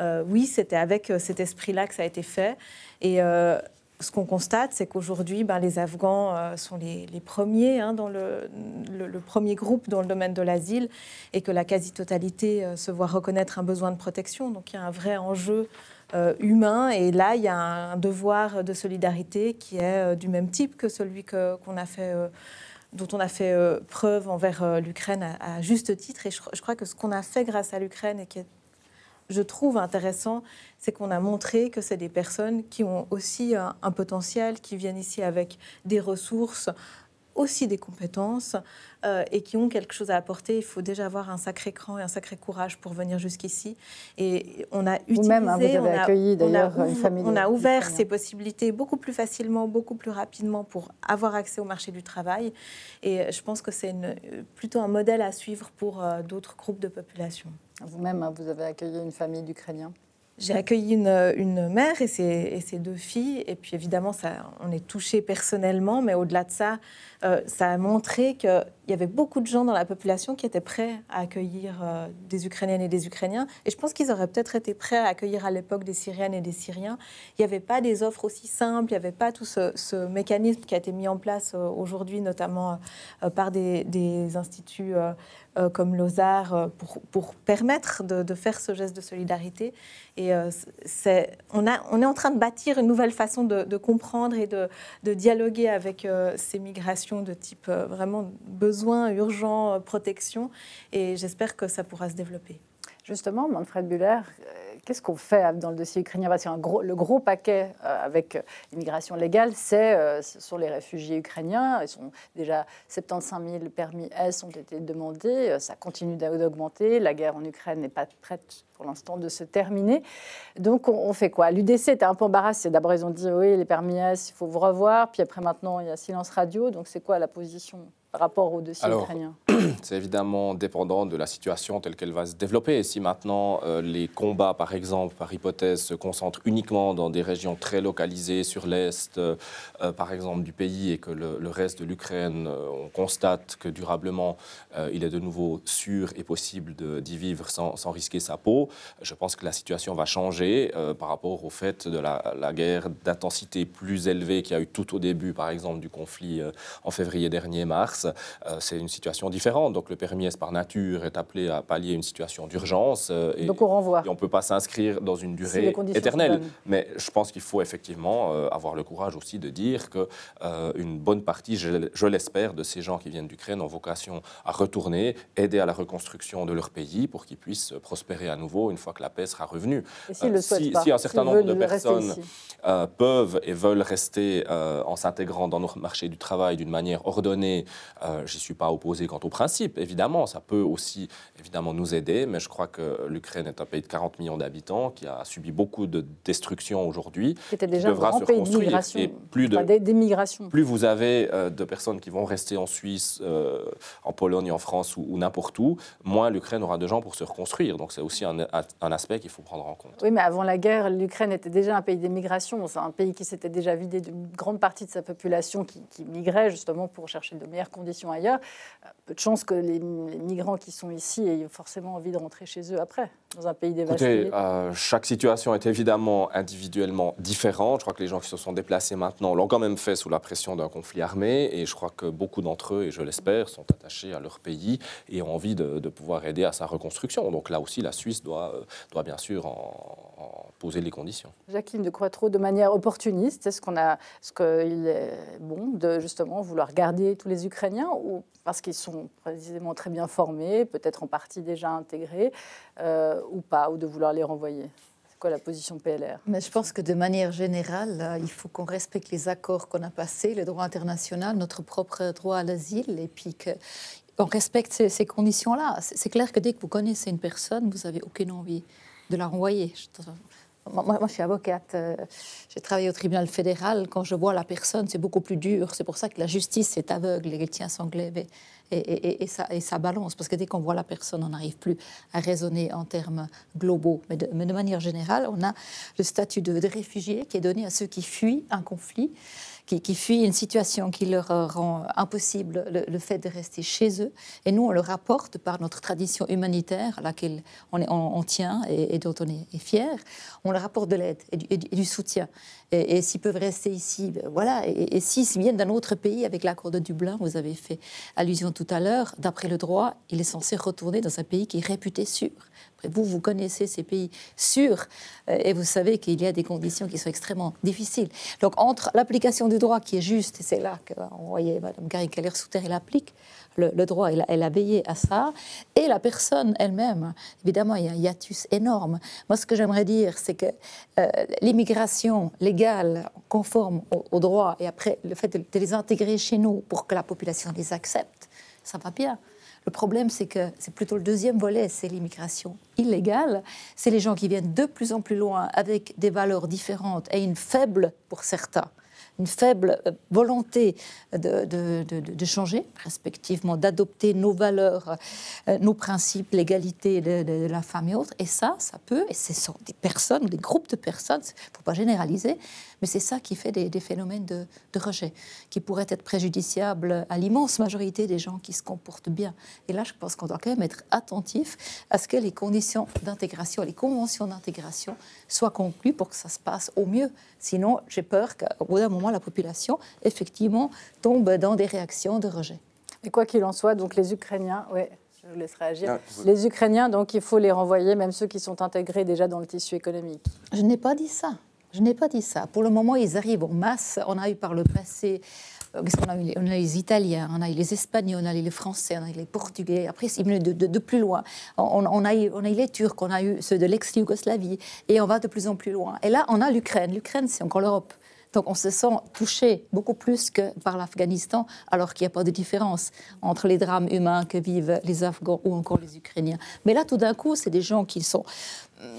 oui, c'était avec cet esprit-là que ça a été fait. Et, ce qu'on constate, c'est qu'aujourd'hui, ben, les Afghans euh, sont les, premiers, hein, dans le, premier groupe dans le domaine de l'asile, et que la quasi-totalité euh, se voit reconnaître un besoin de protection. Donc il y a un vrai enjeu euh, humain, et là, il y a un devoir de solidarité qui est du même type que celui qu'on a fait dont on a fait preuve envers l'Ukraine à, juste titre. Et je, je crois que ce qu'on a fait grâce à l'Ukraine et qui est je trouve intéressant, c'est qu'on a montré que c'est des personnes qui ont aussi un, euh, un, potentiel, qui viennent ici avec des ressources, aussi des compétences euh, et qui ont quelque chose à apporter. Il faut déjà avoir un sacré cran et un sacré courage pour venir jusqu'ici. Et on a hein, utilisé, même, vous avez accueilli, d'ailleurs une famille on a ouvert ces possibilités beaucoup plus facilement, beaucoup plus rapidement pour avoir accès au marché du travail. Et euh, je pense que c'est euh, plutôt un modèle à suivre pour d'autres groupes de population. Vous-même, hein, vous avez accueilli une famille d'Ukrainiens j'ai accueilli une, mère et ses, et ses, deux filles. Et puis évidemment, ça, on est touché personnellement, mais au-delà de ça, euh, ça a montré qu'il y avait beaucoup de gens dans la population qui étaient prêts à accueillir euh, des Ukrainiennes et des Ukrainiens. Et je pense qu'ils auraient peut-être été prêts à accueillir à l'époque des Syriennes et des Syriens. Il n'y avait pas des offres aussi simples, il n'y avait pas tout ce, mécanisme qui a été mis en place euh, aujourd'hui, notamment par des, instituts comme Lozar, pour, permettre de, faire ce geste de solidarité. Et on, a, on est en train de bâtir une nouvelle façon de, comprendre et de dialoguer avec ces migrations de type euh, vraiment besoin urgent, euh, protection. Et j'espère que ça pourra se développer. Justement, Manfred Buller Qu'est-ce qu'on fait dans le dossier ukrainien Parce que gros, le gros paquet euh, avec l'immigration euh, légale, c'est sur euh, ce sont les réfugiés ukrainiens. Ils sont déjà 75 000 permis S ont été demandés. Ça continue d'augmenter. La guerre en Ukraine n'est pas prête pour l'instant de se terminer. Donc on, on fait quoi L'UDC était un peu embarrassée. D'abord ils ont dit oui les permis S, il faut vous revoir. Puis après maintenant il y a silence radio. Donc c'est quoi la position rapport au dossier ukrainien C'est évidemment dépendant de la situation telle qu'elle va se développer. Si maintenant euh, les combats, par exemple, par hypothèse, se concentrent uniquement dans des régions très localisées sur l'Est, euh, euh, par exemple, du pays, et que le, reste de l'Ukraine, on constate que durablement, il est de nouveau sûr et possible d'y vivre sans, risquer sa peau, je pense que la situation va changer par rapport au fait de la guerre d'intensité plus élevée qu'il y a eu tout au début, par exemple, du conflit en février dernier, mars. Euh, c'est une situation différente. Donc le permis par nature est appelé à pallier une situation d'urgence. Euh, et, Donc on renvoie. Et on ne peut pas s'inscrire dans une durée éternelle. Mais je pense qu'il faut effectivement euh, avoir le courage aussi de dire que une bonne partie, je, l'espère, de ces gens qui viennent d'Ukraine ont vocation à retourner, aider à la reconstruction de leur pays pour qu'ils puissent prospérer à nouveau une fois que la paix sera revenue. si, un certain nombre de personnes peuvent et veulent rester en s'intégrant dans nos marchés du travail d'une manière ordonnée, euh, je ne suis pas opposé quant au principe, évidemment. Ça peut aussi, évidemment, nous aider, mais je crois que l'Ukraine est un pays de 40 millions d'habitants qui a subi beaucoup de destruction aujourd'hui. C'était déjà devra un pays d'immigration. – plus de, Plus vous avez euh, de personnes qui vont rester en Suisse, euh, en Pologne, en France ou, n'importe où, moins l'Ukraine aura de gens pour se reconstruire. Donc c'est aussi un, aspect qu'il faut prendre en compte. Oui, mais avant la guerre, l'Ukraine était déjà un pays d'immigration. C'est un pays qui s'était déjà vidé d'une grande partie de sa population qui migrait justement pour chercher de meilleures conditions ailleurs, euh, peu de chances que les, migrants qui sont ici aient forcément envie de rentrer chez eux après, dans un pays dévasté. Euh, chaque situation est évidemment individuellement différente. Je crois que les gens qui se sont déplacés maintenant l'ont quand même fait sous la pression d'un conflit armé. Et je crois que beaucoup d'entre eux, et je l'espère, sont attachés à leur pays et ont envie de, pouvoir aider à sa reconstruction. Donc là aussi, la Suisse doit, euh, doit bien sûr en, poser les conditions. Jacqueline de trop de manière opportuniste, est-ce qu'on a, est ce qu'il est bon de justement vouloir garder tous les Ukrainiens ou parce qu'ils sont précisément très bien formés, peut-être en partie déjà intégrés, euh, ou pas, ou de vouloir les renvoyer C'est quoi la position PLR Mais je pense que de manière générale, euh, il faut qu'on respecte les accords qu'on a passés, le droit international, notre propre droit à l'asile, et puis qu'on on respecte ces, ces conditions-là. C'est clair que dès que vous connaissez une personne, vous n'avez aucune envie de la renvoyer. Moi, je suis avocate. Euh, j'ai travaillé au tribunal fédéral. Quand je vois la personne, c'est beaucoup plus dur. C'est pour ça que la justice est aveugle et qu'elle tient son glaive et, ça, et, ça, balance. Parce que dès qu'on voit la personne, on n'arrive plus à raisonner en termes globaux. Mais de, manière générale, on a le statut de réfugié qui est donné à ceux qui fuient un conflit qui, fuient une situation qui leur euh, rend impossible le, fait de rester chez eux. Et nous, on leur apporte par notre tradition humanitaire à laquelle on, tient et, dont on est, fier, on leur apporte de l'aide et, du soutien et, s'ils peuvent rester ici, ben voilà. Et, s'ils viennent d'un autre pays avec l'accord de Dublin, vous avez fait allusion tout à l'heure, d'après le droit, il est censé retourner dans un pays qui est réputé sûr. vous, vous connaissez ces pays sûrs euh, et vous savez qu'il y a des conditions qui sont extrêmement difficiles. Donc, entre l'application du droit qui est juste, et c'est là qu'on euh, voyait Mme Gary keller terre elle l'applique, le, droit, elle, a veillé à ça. Et la personne elle-même, évidemment, il y a un hiatus énorme. Moi, ce que j'aimerais dire, c'est que euh, l'immigration légale, conforme au, droit, et après le fait de les intégrer chez nous pour que la population les accepte, ça va bien. Le problème, c'est que c'est plutôt le deuxième volet, c'est l'immigration illégale. C'est les gens qui viennent de plus en plus loin avec des valeurs différentes et une faible pour certains une faible euh, volonté de, de, de, changer, respectivement, d'adopter nos valeurs, euh, nos principes, l'égalité de, la femme et autres. Et ça, ça peut, et ce sont des personnes, des groupes de personnes, il ne faut pas généraliser, mais c'est ça qui fait des, des phénomènes de, rejet, qui pourraient être préjudiciables à l'immense majorité des gens qui se comportent bien. Et là, je pense qu'on doit quand même être attentif à ce que les conditions d'intégration, les conventions d'intégration soient conclues pour que ça se passe au mieux. Sinon, j'ai peur qu'au bout d'un moment, la population, effectivement, tombe dans des réactions de rejet. Et quoi qu'il en soit, donc les Ukrainiens, ouais, je vous laisse réagir. Ah, les Ukrainiens, donc il faut les renvoyer, même ceux qui sont intégrés déjà dans le tissu économique. Je n'ai pas dit ça. Je n'ai pas dit ça. Pour le moment, ils arrivent en masse. On a eu par le passé, euh, a eu On a eu les Italiens, on a eu les Espagnols, on a eu les Français, on a eu les Portugais. Après, ils venaient de, de, plus loin. On, a on a eu les Turcs, on a eu ceux de l'ex-Yougoslavie, et on va de plus en plus loin. Et là, on a l'Ukraine. L'Ukraine, c'est encore l'Europe. Donc on se sent touché beaucoup plus que par l'Afghanistan, alors qu'il n'y a pas de différence entre les drames humains que vivent les Afghans ou encore les Ukrainiens. Mais là, tout d'un coup, c'est des gens qui sont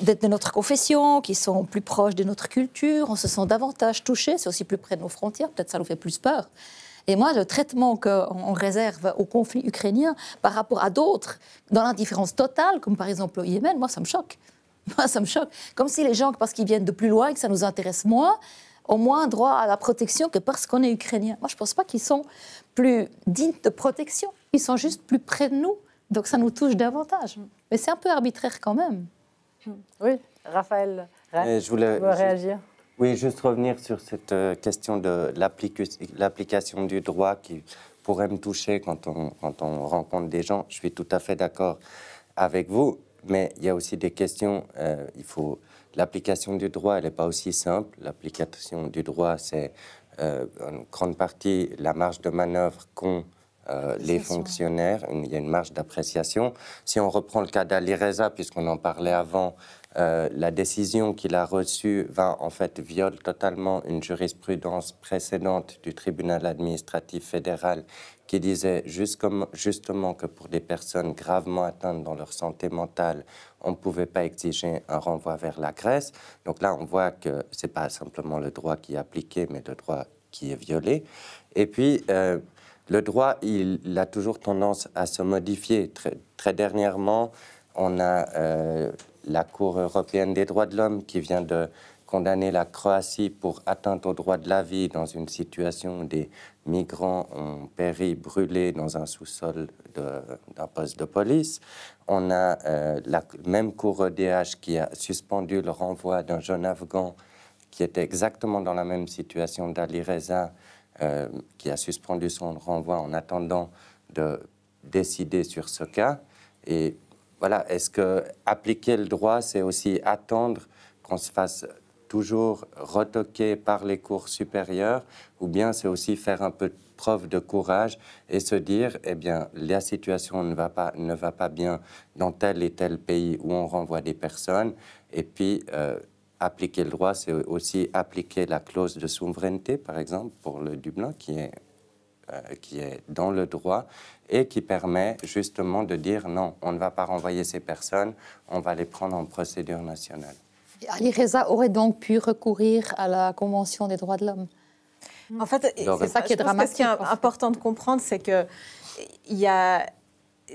d'être de notre confession, qui sont plus proches de notre culture, on se sent davantage touché, c'est aussi plus près de nos frontières, peut-être ça nous fait plus peur. Et moi, le traitement qu'on réserve au conflit ukrainien par rapport à d'autres, dans l'indifférence totale, comme par exemple au Yémen, moi, ça me choque. Moi, ça me choque. Comme si les gens, parce qu'ils viennent de plus loin et que ça nous intéresse moins, au moins droit à la protection que parce qu'on est ukrainien. Moi, je ne pense pas qu'ils sont plus dignes de protection. Ils sont juste plus près de nous. Donc ça nous touche davantage. Mais c'est un peu arbitraire quand même. Oui, Raphaël, vous je voulais réagir. Oui, juste revenir sur cette euh, question de l'application du droit qui pourrait me toucher quand on, quand on rencontre des gens. Je suis tout à fait d'accord avec vous, mais il y a aussi des questions. Euh, il faut L'application du droit, elle n'est pas aussi simple. L'application du droit, c'est euh, en grande partie la marge de manœuvre qu'ont euh, les fonctionnaires. Il y a une marge d'appréciation. Si on reprend le cas d'Alireza, puisqu'on en parlait avant, euh, la décision qu'il a reçue va en fait viole totalement une jurisprudence précédente du tribunal administratif fédéral qui disait justement que pour des personnes gravement atteintes dans leur santé mentale, on ne pouvait pas exiger un renvoi vers la Grèce. Donc là, on voit que ce n'est pas simplement le droit qui est appliqué, mais le droit qui est violé. Et puis, euh, le droit, il, a toujours tendance à se modifier. Très, dernièrement, on a euh, la Cour européenne des droits de l'homme qui vient de condamné la Croatie pour atteinte au droit de la vie dans une situation où des migrants ont péri brûlés dans un sous-sol d'un poste de police. On a euh, la même cour EDH qui a suspendu le renvoi d'un jeune Afghan qui était exactement dans la même situation d'Ali Reza, euh, qui a suspendu son renvoi en attendant de décider sur ce cas. Et voilà, est-ce que appliquer le droit, c'est aussi attendre qu'on se fasse toujours retoqué par les cours supérieurs, ou bien c'est aussi faire un peu preuve de courage et se dire, eh bien, la situation ne va pas, ne va pas bien dans tel et tel pays où on renvoie des personnes, et puis euh, appliquer le droit, c'est aussi appliquer la clause de souveraineté, par exemple, pour le Dublin, qui est euh, qui est dans le droit et qui permet justement de dire non, on ne va pas renvoyer ces personnes, on va les prendre en procédure nationale. Ali aurait donc pu recourir à la Convention des droits de l'homme. En fait, c'est ça qui est dramatique. ce qui est important de comprendre, c'est que il y a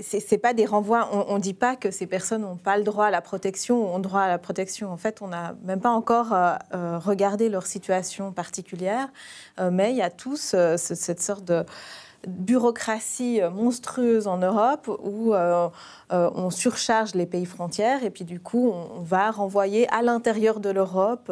c'est pas des renvois. On, ne dit pas que ces personnes n'ont pas le droit à la protection ou ont droit à la protection. En fait, on n'a même pas encore euh, euh, regardé leur situation particulière, euh, mais il y a tous cette sorte de bureaucratie euh, monstrueuse en Europe où euh, euh, on surcharge les pays frontières et puis du coup on, va renvoyer à l'intérieur de l'Europe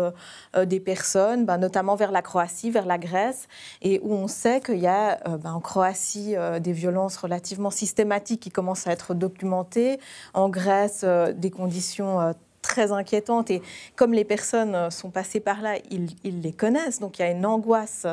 des personnes, ben, notamment vers la Croatie, vers la Grèce, et où on sait qu'il y a ben, en Croatie des violences relativement systématiques qui commencent à être documentées, en Grèce des conditions très inquiétantes Et comme les personnes sont passées par là, ils, ils les connaissent. Donc il y a une angoisse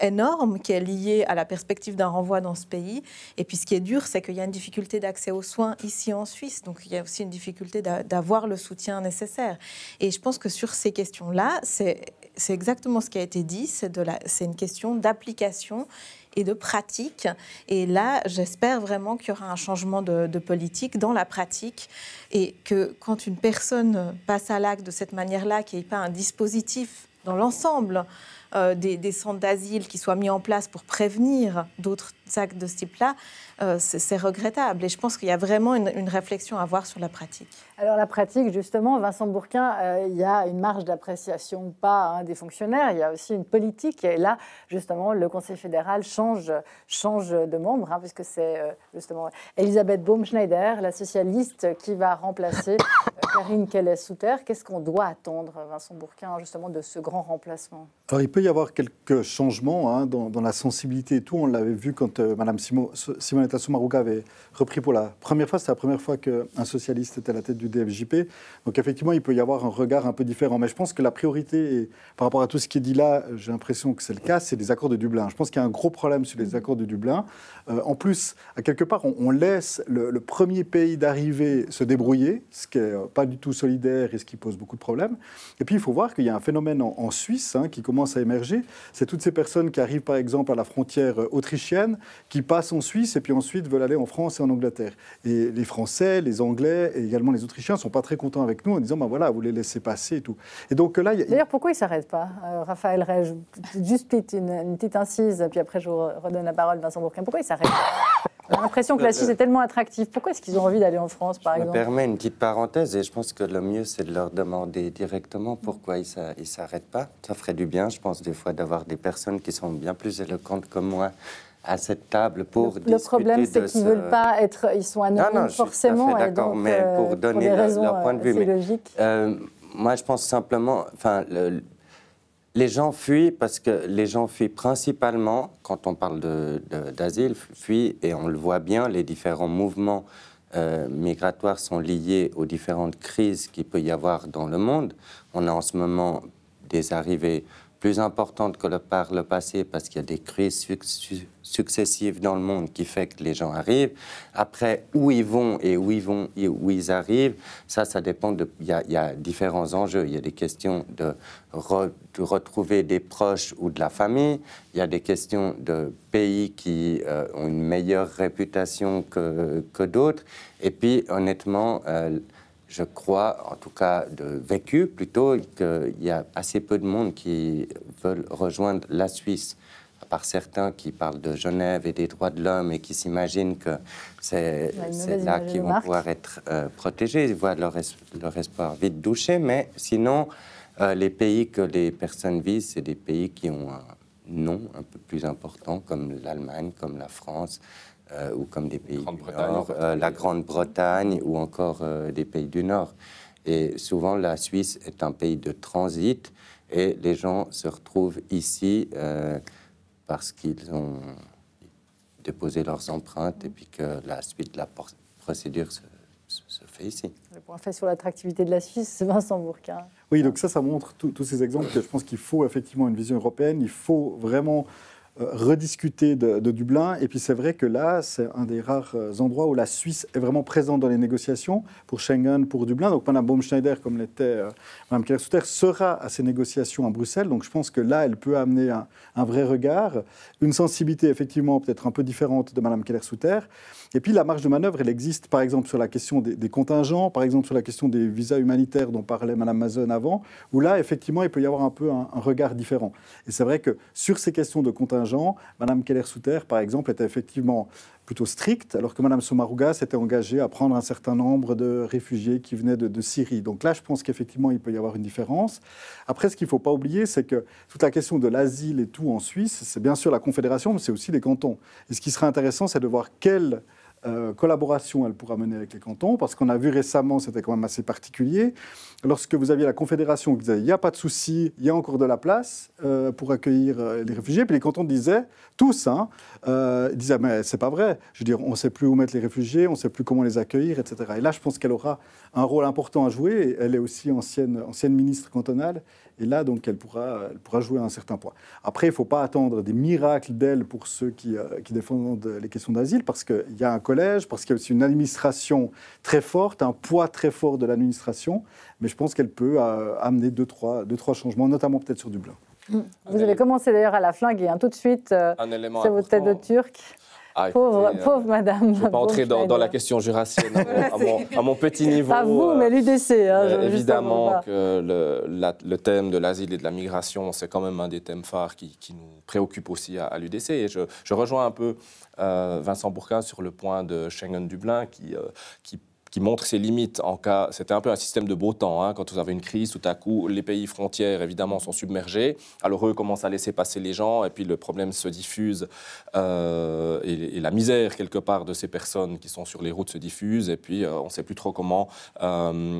énorme qui est liée à la perspective d'un renvoi dans ce pays. Et puis ce qui est dur, c'est qu'il y a une difficulté d'accès aux soins ici en Suisse. Donc il y a aussi une difficulté d'avoir le soutien nécessaire. Et je pense que sur ces questions-là, c'est exactement ce qui a été dit. C'est une question d'application et de pratique. Et là, j'espère vraiment qu'il y aura un changement de, de, politique dans la pratique et que quand une personne passe à l'acte de cette manière-là, qu'il n'y ait pas un dispositif dans l'ensemble euh, des, centres d'asile qui soient mis en place pour prévenir d'autres de ce type-là, euh, c'est regrettable. Et je pense qu'il y a vraiment une, réflexion à avoir sur la pratique. Alors la pratique, justement, Vincent Bourquin, euh, il y a une marge d'appréciation pas hein, des fonctionnaires, il y a aussi une politique. Et là, justement, le Conseil fédéral change, change de membre, hein, puisque c'est euh, justement Elisabeth Baumschneider, schneider la socialiste, qui va remplacer Karine kelles souter Qu'est-ce qu'on doit attendre, Vincent Bourquin, justement, de ce grand remplacement Alors, il peut y avoir quelques changements hein, dans, dans, la sensibilité et tout. On l'avait vu quand euh, Madame Simonetta Sumaruga, avait repris pour la première fois. C'est la première fois qu'un socialiste était à la tête du DFJP. Donc effectivement, il peut y avoir un regard un peu différent. Mais je pense que la priorité, par rapport à tout ce qui est dit là, j'ai l'impression que c'est le cas, c'est les accords de Dublin. Je pense qu'il y a un gros problème sur les accords de Dublin. Euh, en plus, à quelque part, on, laisse le, premier pays d'arrivée se débrouiller, ce qui n'est euh, pas du tout solidaire et ce qui pose beaucoup de problèmes. Et puis, il faut voir qu'il y a un phénomène en, Suisse hein, qui commence à émerger. C'est toutes ces personnes qui arrivent, par exemple, à la frontière autrichienne qui passent en Suisse et puis ensuite veulent aller en France et en Angleterre. Et les Français, les Anglais et également les Autrichiens ne sont pas très contents avec nous en disant, ben voilà, vous les laissez passer et tout. Et donc là... D'ailleurs, pourquoi ils ne s'arrêtent pas, euh, Raphaël Rège, Juste une, une, petite incise, puis après je vous redonne la parole, Vincent Bourquin. Pourquoi ils s'arrêtent pas l'impression que la Suisse est tellement attractive. Pourquoi est-ce qu'ils ont envie d'aller en France, par exemple Je me permets une petite parenthèse et je pense que le mieux, c'est de leur demander directement pourquoi ils ne s'arrêtent pas. Ça ferait du bien, je pense, des fois, d'avoir des personnes qui sont bien plus éloquentes que moi à cette table pour le, discuter Le problème, c'est qu'ils ne veulent pas être, ils sont anonymes non, forcément. D'accord, mais pour euh, donner leur, point de euh, vue, mais, logique. Euh, moi, je pense simplement, enfin, les gens fuient parce que les gens fuient principalement quand on parle d'asile, fuient et on le voit bien, les différents mouvements migratoires sont liés aux différentes crises qu'il peut y avoir dans le monde. On a en ce moment des arrivées plus importante que le, par le passé parce qu'il y a des crises successives dans le monde qui fait que les gens arrivent. Après, où ils vont et où ils vont et où ils arrivent, ça, ça dépend de... Il y, a différents enjeux. Il y a des questions de, retrouver des proches ou de la famille. Il y a des questions de pays qui euh, ont une meilleure réputation que, d'autres. Et puis, honnêtement... Euh, je crois, en tout cas de vécu plutôt, qu'il y a assez peu de monde qui veulent rejoindre la Suisse, à part certains qui parlent de Genève et des droits de l'homme et qui s'imaginent que c'est là qu'ils vont pouvoir être euh, protégés. Ils voient leur, espoir vite douché, mais sinon, euh, les pays que les personnes visent, c'est des pays qui ont noms un peu plus importants comme l'Allemagne, comme la France euh, ou comme des pays du Nord, euh, la Grande-Bretagne ou encore euh, des pays du Nord. Et souvent, la Suisse est un pays de transit et les gens se retrouvent ici parce qu'ils ont déposé leurs empreintes et puis que la suite de la procédure se, fait ici. Le point fait sur l'attractivité de la Suisse, Vincent Bourquin. Oui, donc ça, ça montre tous ces exemples que je pense qu'il faut effectivement une vision européenne, il faut vraiment euh, rediscuter de, Dublin. Et puis c'est vrai que là, c'est un des rares euh, endroits où la Suisse est vraiment présente dans les négociations pour Schengen, pour Dublin. Donc Mme Baumschneider, comme l'était euh, Mme Keller-Souter, sera à ces négociations à Bruxelles. Donc je pense que là, elle peut amener un, un vrai regard, une sensibilité effectivement peut-être un peu différente de Mme Keller-Souter. Et puis la marge de manœuvre, elle existe par exemple sur la question des, contingents, par exemple sur la question des visas humanitaires dont parlait Mme Mazon avant, où là, effectivement, il peut y avoir un peu un, regard différent. Et c'est vrai que sur ces questions de contingents, Mme Keller-Souter, par exemple, était effectivement plutôt stricte, alors que Mme Somaruga s'était engagée à prendre un certain nombre de réfugiés qui venaient de, Syrie. Donc là, je pense qu'effectivement, il peut y avoir une différence. Après, ce qu'il ne faut pas oublier, c'est que toute la question de l'asile et tout en Suisse, c'est bien sûr la Confédération, mais c'est aussi les cantons. Et ce qui serait intéressant, c'est de voir quelle… Euh, collaboration elle pourra mener avec les cantons, parce qu'on a vu récemment, c'était quand même assez particulier, lorsque vous aviez la Confédération qui disait il n'y a pas de souci, il y a encore de la place euh, pour accueillir euh, les réfugiés, puis les cantons disaient, tous, hein, disaient mais c'est pas vrai, je veux dire, on ne sait plus où mettre les réfugiés, on ne sait plus comment les accueillir, etc. Et là, je pense qu'elle aura un rôle important à jouer, elle est aussi ancienne, ancienne ministre cantonale, et là, donc, elle pourra, elle pourra jouer un certain poids. Après, il ne faut pas attendre des miracles d'elle pour ceux qui, euh, défendent les questions d'asile, parce qu'il y a un collège, parce qu'il y a aussi une administration très forte, un poids très fort de l'administration. Mais je pense qu'elle peut euh, amener deux trois, deux, trois changements, notamment peut-être sur Dublin. Vous avez commencé d'ailleurs à la flinguer tout de suite. Euh, c'est votre tête de Turc. Ah, euh, pauvre, madame. Je ne vais pas entrer dans, la question jurassienne hein, à, mon, petit niveau. Pas vous, euh, mais l'UDC. Hein, évidemment que le, thème de l'asile et de la migration, c'est quand même un des thèmes phares qui, nous préoccupe aussi à, l'UDC. Et je, rejoins un peu euh, Vincent Bourquin sur le point de Schengen-Dublin qui, qui qui montre ses limites en cas. C'était un peu un système de beau temps. Hein. quand vous avez une crise, tout à coup, les pays frontières, évidemment, sont submergés. Alors eux commencent à laisser passer les gens, et puis le problème se diffuse, euh, et, la misère, quelque part, de ces personnes qui sont sur les routes se diffuse, et puis euh, on ne sait plus trop comment euh,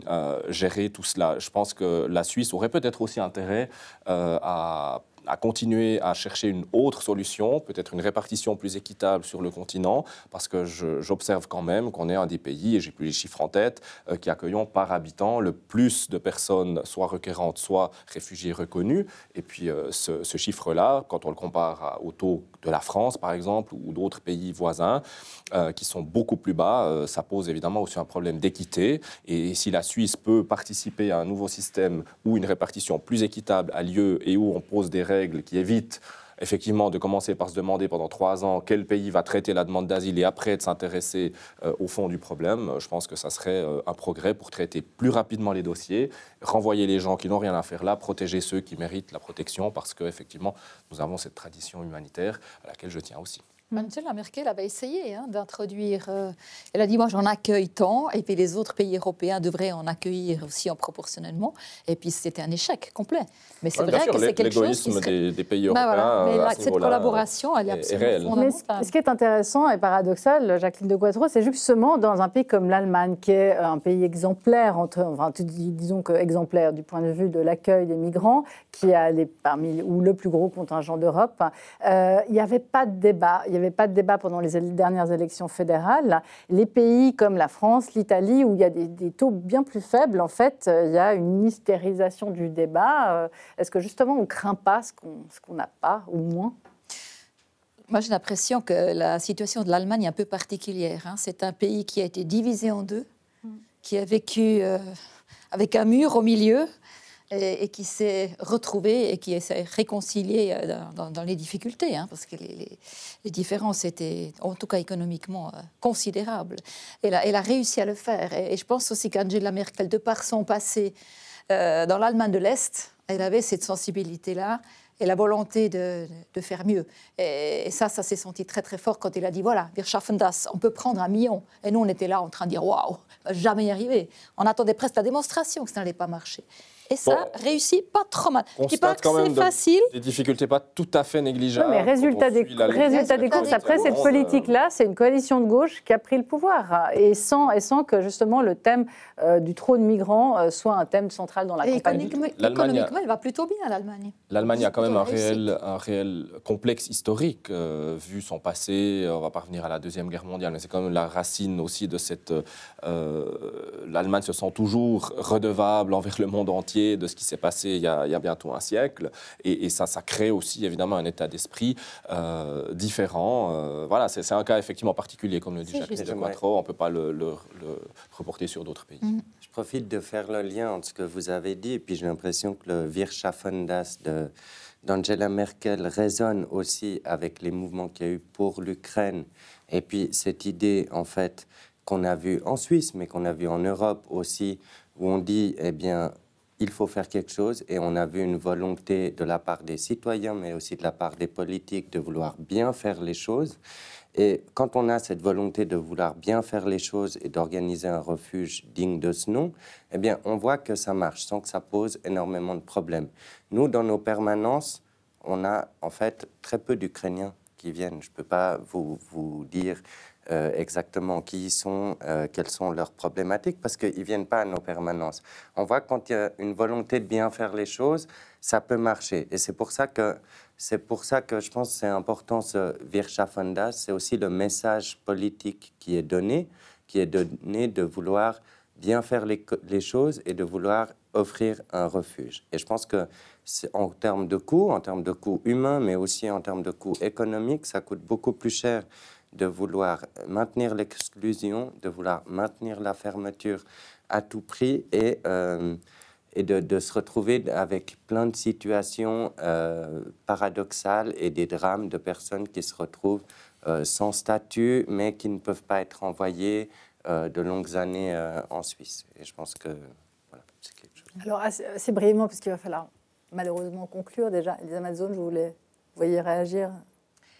gérer tout cela. Je pense que la Suisse aurait peut-être aussi intérêt à à continuer à chercher une autre solution, peut-être une répartition plus équitable sur le continent, parce que j'observe quand même qu'on est un des pays, et j'ai plus les chiffres en tête, euh, qui accueillons par habitant le plus de personnes, soit requérantes, soit réfugiées reconnues. Et puis euh, ce, chiffre-là, quand on le compare au taux de la France, par exemple, ou d'autres pays voisins, euh, qui sont beaucoup plus bas. Euh, ça pose évidemment aussi un problème d'équité. Et, si la Suisse peut participer à un nouveau système où une répartition plus équitable a lieu et où on pose des règles qui évitent effectivement de commencer par se demander pendant trois ans quel pays va traiter la demande d'asile et après de s'intéresser euh, au fond du problème, je pense que ça serait euh, un progrès pour traiter plus rapidement les dossiers, renvoyer les gens qui n'ont rien à faire là, protéger ceux qui méritent la protection parce que effectivement nous avons cette tradition humanitaire à laquelle je tiens aussi. Mme Merkel avait essayé hein, d'introduire. Euh, elle a dit moi j'en accueille tant, et puis les autres pays européens devraient en accueillir aussi en proportionnellement. Et puis c'était un échec complet. Mais c'est vrai que c'est quelque chose. L'égoïsme des, des, pays bah européens. Mais cette collaboration, elle est, ce qui est intéressant et paradoxal, Jacqueline de Guattro, c'est justement dans un pays comme l'Allemagne, qui est euh, un pays exemplaire, entre, disons que exemplaire du point de vue de l'accueil des migrants, qui a parmi le plus gros contingent d'Europe, euh, il n'y avait pas de débat avait pas de débat pendant les dernières élections fédérales. Les pays comme la France, l'Italie, où il y a des, taux bien plus faibles, en fait, euh, il y a une hystérisation du débat. Euh, est-ce que justement on craint pas ce qu'on n'a pas, ou moins moi, j'ai l'impression que la situation de l'Allemagne est un peu particulière. Hein. C'est un pays qui a été divisé en deux, mm. qui a vécu euh, avec un mur au milieu, et, qui s'est retrouvée et qui s'est réconciliée euh, dans, dans, les difficultés, hein, parce que les, différences étaient, en tout cas économiquement, euh, considérables. Elle a, elle a, réussi à le faire. Et, je pense aussi qu'Angela Merkel, de par son passé euh, dans l'Allemagne de l'Est, elle avait cette sensibilité-là et la volonté de, faire mieux. Et, ça, ça s'est senti très très fort quand elle a dit voilà, wir schaffen das, on peut prendre un million. Et nous, on était là en train de dire waouh, jamais y arriver. On attendait presque la démonstration que ça n'allait pas marcher et ça réussit pas trop mal. On pas quand même facile. Des difficultés pas tout à fait négligeables. Oui, mais résultat des, résultats des courses, après cette politique-là, euh, c'est une coalition de gauche qui a pris le pouvoir. Et sans, et sans que justement le thème euh, du trop de migrants euh, soit un thème central dans la campagne. Économiquement, elle va plutôt bien, l'Allemagne. L'Allemagne a quand même un réel, un réel complexe historique, vu son passé. On va pas revenir à la Deuxième Guerre mondiale, mais c'est quand même la racine aussi de cette... L'Allemagne se sent toujours redevable envers le monde entier de ce qui s'est passé il y, a, bientôt un siècle. Et, ça, ça crée aussi évidemment un état d'esprit euh, différent. Euh, voilà, c'est un cas effectivement particulier, comme le dit Jacques de Quattro. On ne peut pas le, reporter sur d'autres pays. Mm. Je profite de faire le lien entre ce que vous avez dit, et puis j'ai l'impression que le Wirtschaftsfundas de d'Angela Merkel résonne aussi avec les mouvements qu'il y a eu pour l'Ukraine. Et puis cette idée, en fait, qu'on a vue en Suisse, mais qu'on a vue en Europe aussi, où on dit, eh bien, il faut faire quelque chose et on a vu une volonté de la part des citoyens, mais aussi de la part des politiques de vouloir bien faire les choses. Et quand on a cette volonté de vouloir bien faire les choses et d'organiser un refuge digne de ce nom, eh bien, on voit que ça marche sans que ça pose énormément de problèmes. Nous, dans nos permanences, on a en fait très peu d'Ukrainiens qui viennent. Je ne peux pas vous, vous dire euh, exactement qui ils sont, euh, quelles sont leurs problématiques, parce qu'ils ne viennent pas à nos permanences. On voit quand il y a une volonté de bien faire les choses, ça peut marcher. Et c'est pour ça que c'est pour ça que je pense que c'est important ce Wirtschaftsfondas, c'est aussi le message politique qui est donné, qui est donné de vouloir bien faire les, les choses et de vouloir offrir un refuge. Et je pense que en termes de coûts, en termes de coûts humains, mais aussi en termes de coûts économiques, ça coûte beaucoup plus cher de vouloir maintenir l'exclusion, de vouloir maintenir la fermeture à tout prix et, euh, et de, se retrouver avec plein de situations euh, paradoxales et des drames de personnes qui se retrouvent euh, sans statut mais qui ne peuvent pas être envoyées de longues années en Suisse. Et je pense que voilà, c'est quelque chose. Alors assez, brièvement, parce qu'il va falloir malheureusement conclure déjà, les Amazones. je voulais vous voyez réagir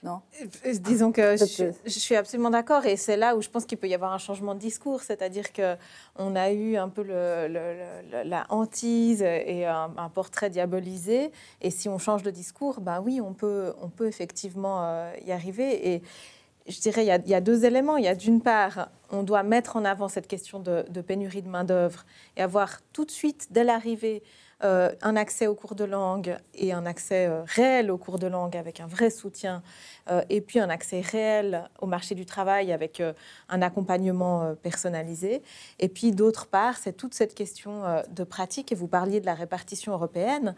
non euh, Disons que ah, je, suis absolument d'accord et c'est là où je pense qu'il peut y avoir un changement de discours, c'est-à-dire que on a eu un peu la hantise et un, portrait diabolisé et si on change de discours, ben oui, on peut, on peut effectivement euh, y arriver et je dirais, il y, a, deux éléments. Il y a d'une part, on doit mettre en avant cette question de, de pénurie de main-d'œuvre et avoir tout de suite, dès l'arrivée, euh, un accès aux cours de langue et un accès euh, réel aux cours de langue avec un vrai soutien, euh, et puis un accès réel au marché du travail avec un accompagnement personnalisé. Et puis d'autre part, c'est toute cette question de pratique, et vous parliez de la répartition européenne.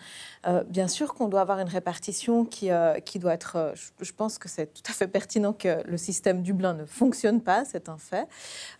bien sûr qu'on doit avoir une répartition qui, qui doit être, je, pense que c'est tout à fait pertinent que le système Dublin ne fonctionne pas, c'est un fait.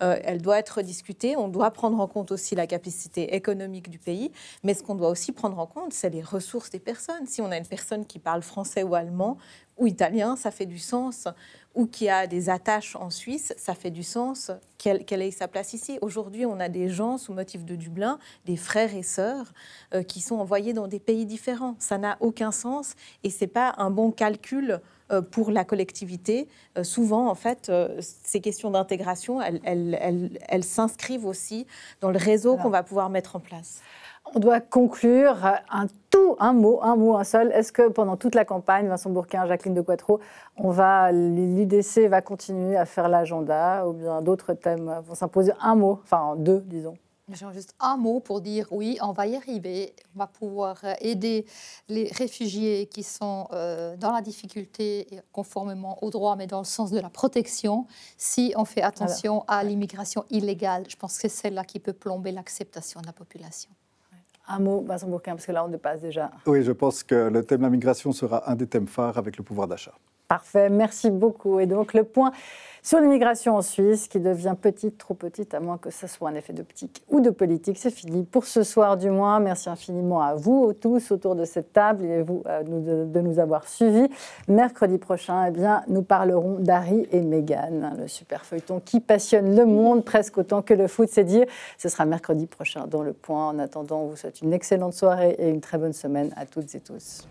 elle doit être discutée, on doit prendre en compte aussi la capacité économique du pays, mais ce qu'on doit aussi prendre en compte, c'est les ressources des personnes. Si on a une personne qui parle français ou allemand ou italien, ça fait du sens, ou qui a des attaches en Suisse, ça fait du sens qu'elle quelle ait sa place ici. Aujourd'hui, on a des gens sous motif de Dublin, des frères et sœurs, euh, qui sont envoyés dans des pays différents. Ça n'a aucun sens et ce n'est pas un bon calcul euh, pour la collectivité. Euh, souvent, en fait, ces questions d'intégration, elles, elles, elles, s'inscrivent aussi dans le réseau qu'on va pouvoir mettre en place. On doit conclure un tout, un mot, un mot, un seul. Est-ce que pendant toute la campagne, Vincent Bourquin, Jacqueline de Quattro, on va, l'IDC va continuer à faire l'agenda ou bien d'autres thèmes vont s'imposer Un mot, enfin deux, disons. J'ai juste un mot pour dire oui, on va y arriver, on va pouvoir aider les réfugiés qui sont euh, dans la difficulté, conformément aux droits, mais dans le sens de la protection, si on fait attention à l'immigration illégale. Je pense que c'est celle là qui peut plomber l'acceptation de la population. Un mot, Vincent Bourquin, parce que là, on dépasse déjà. Oui, je pense que le thème de la migration sera un des thèmes phares avec le pouvoir d'achat. Parfait, merci beaucoup. Et donc le point sur l'immigration en Suisse, qui devient petite, trop petite, à moins que ce soit un effet d'optique ou de politique, c'est fini pour ce soir du moins. Merci infiniment à vous tous autour de cette table et vous euh, de, nous avoir suivis. Mercredi prochain, eh bien, nous parlerons d'Harry et Meghan, hein, le super feuilleton qui passionne le monde presque autant que le foot, c'est dire. Ce sera mercredi prochain dans le point. En attendant, vous souhaite une excellente soirée et une très bonne semaine à toutes et tous.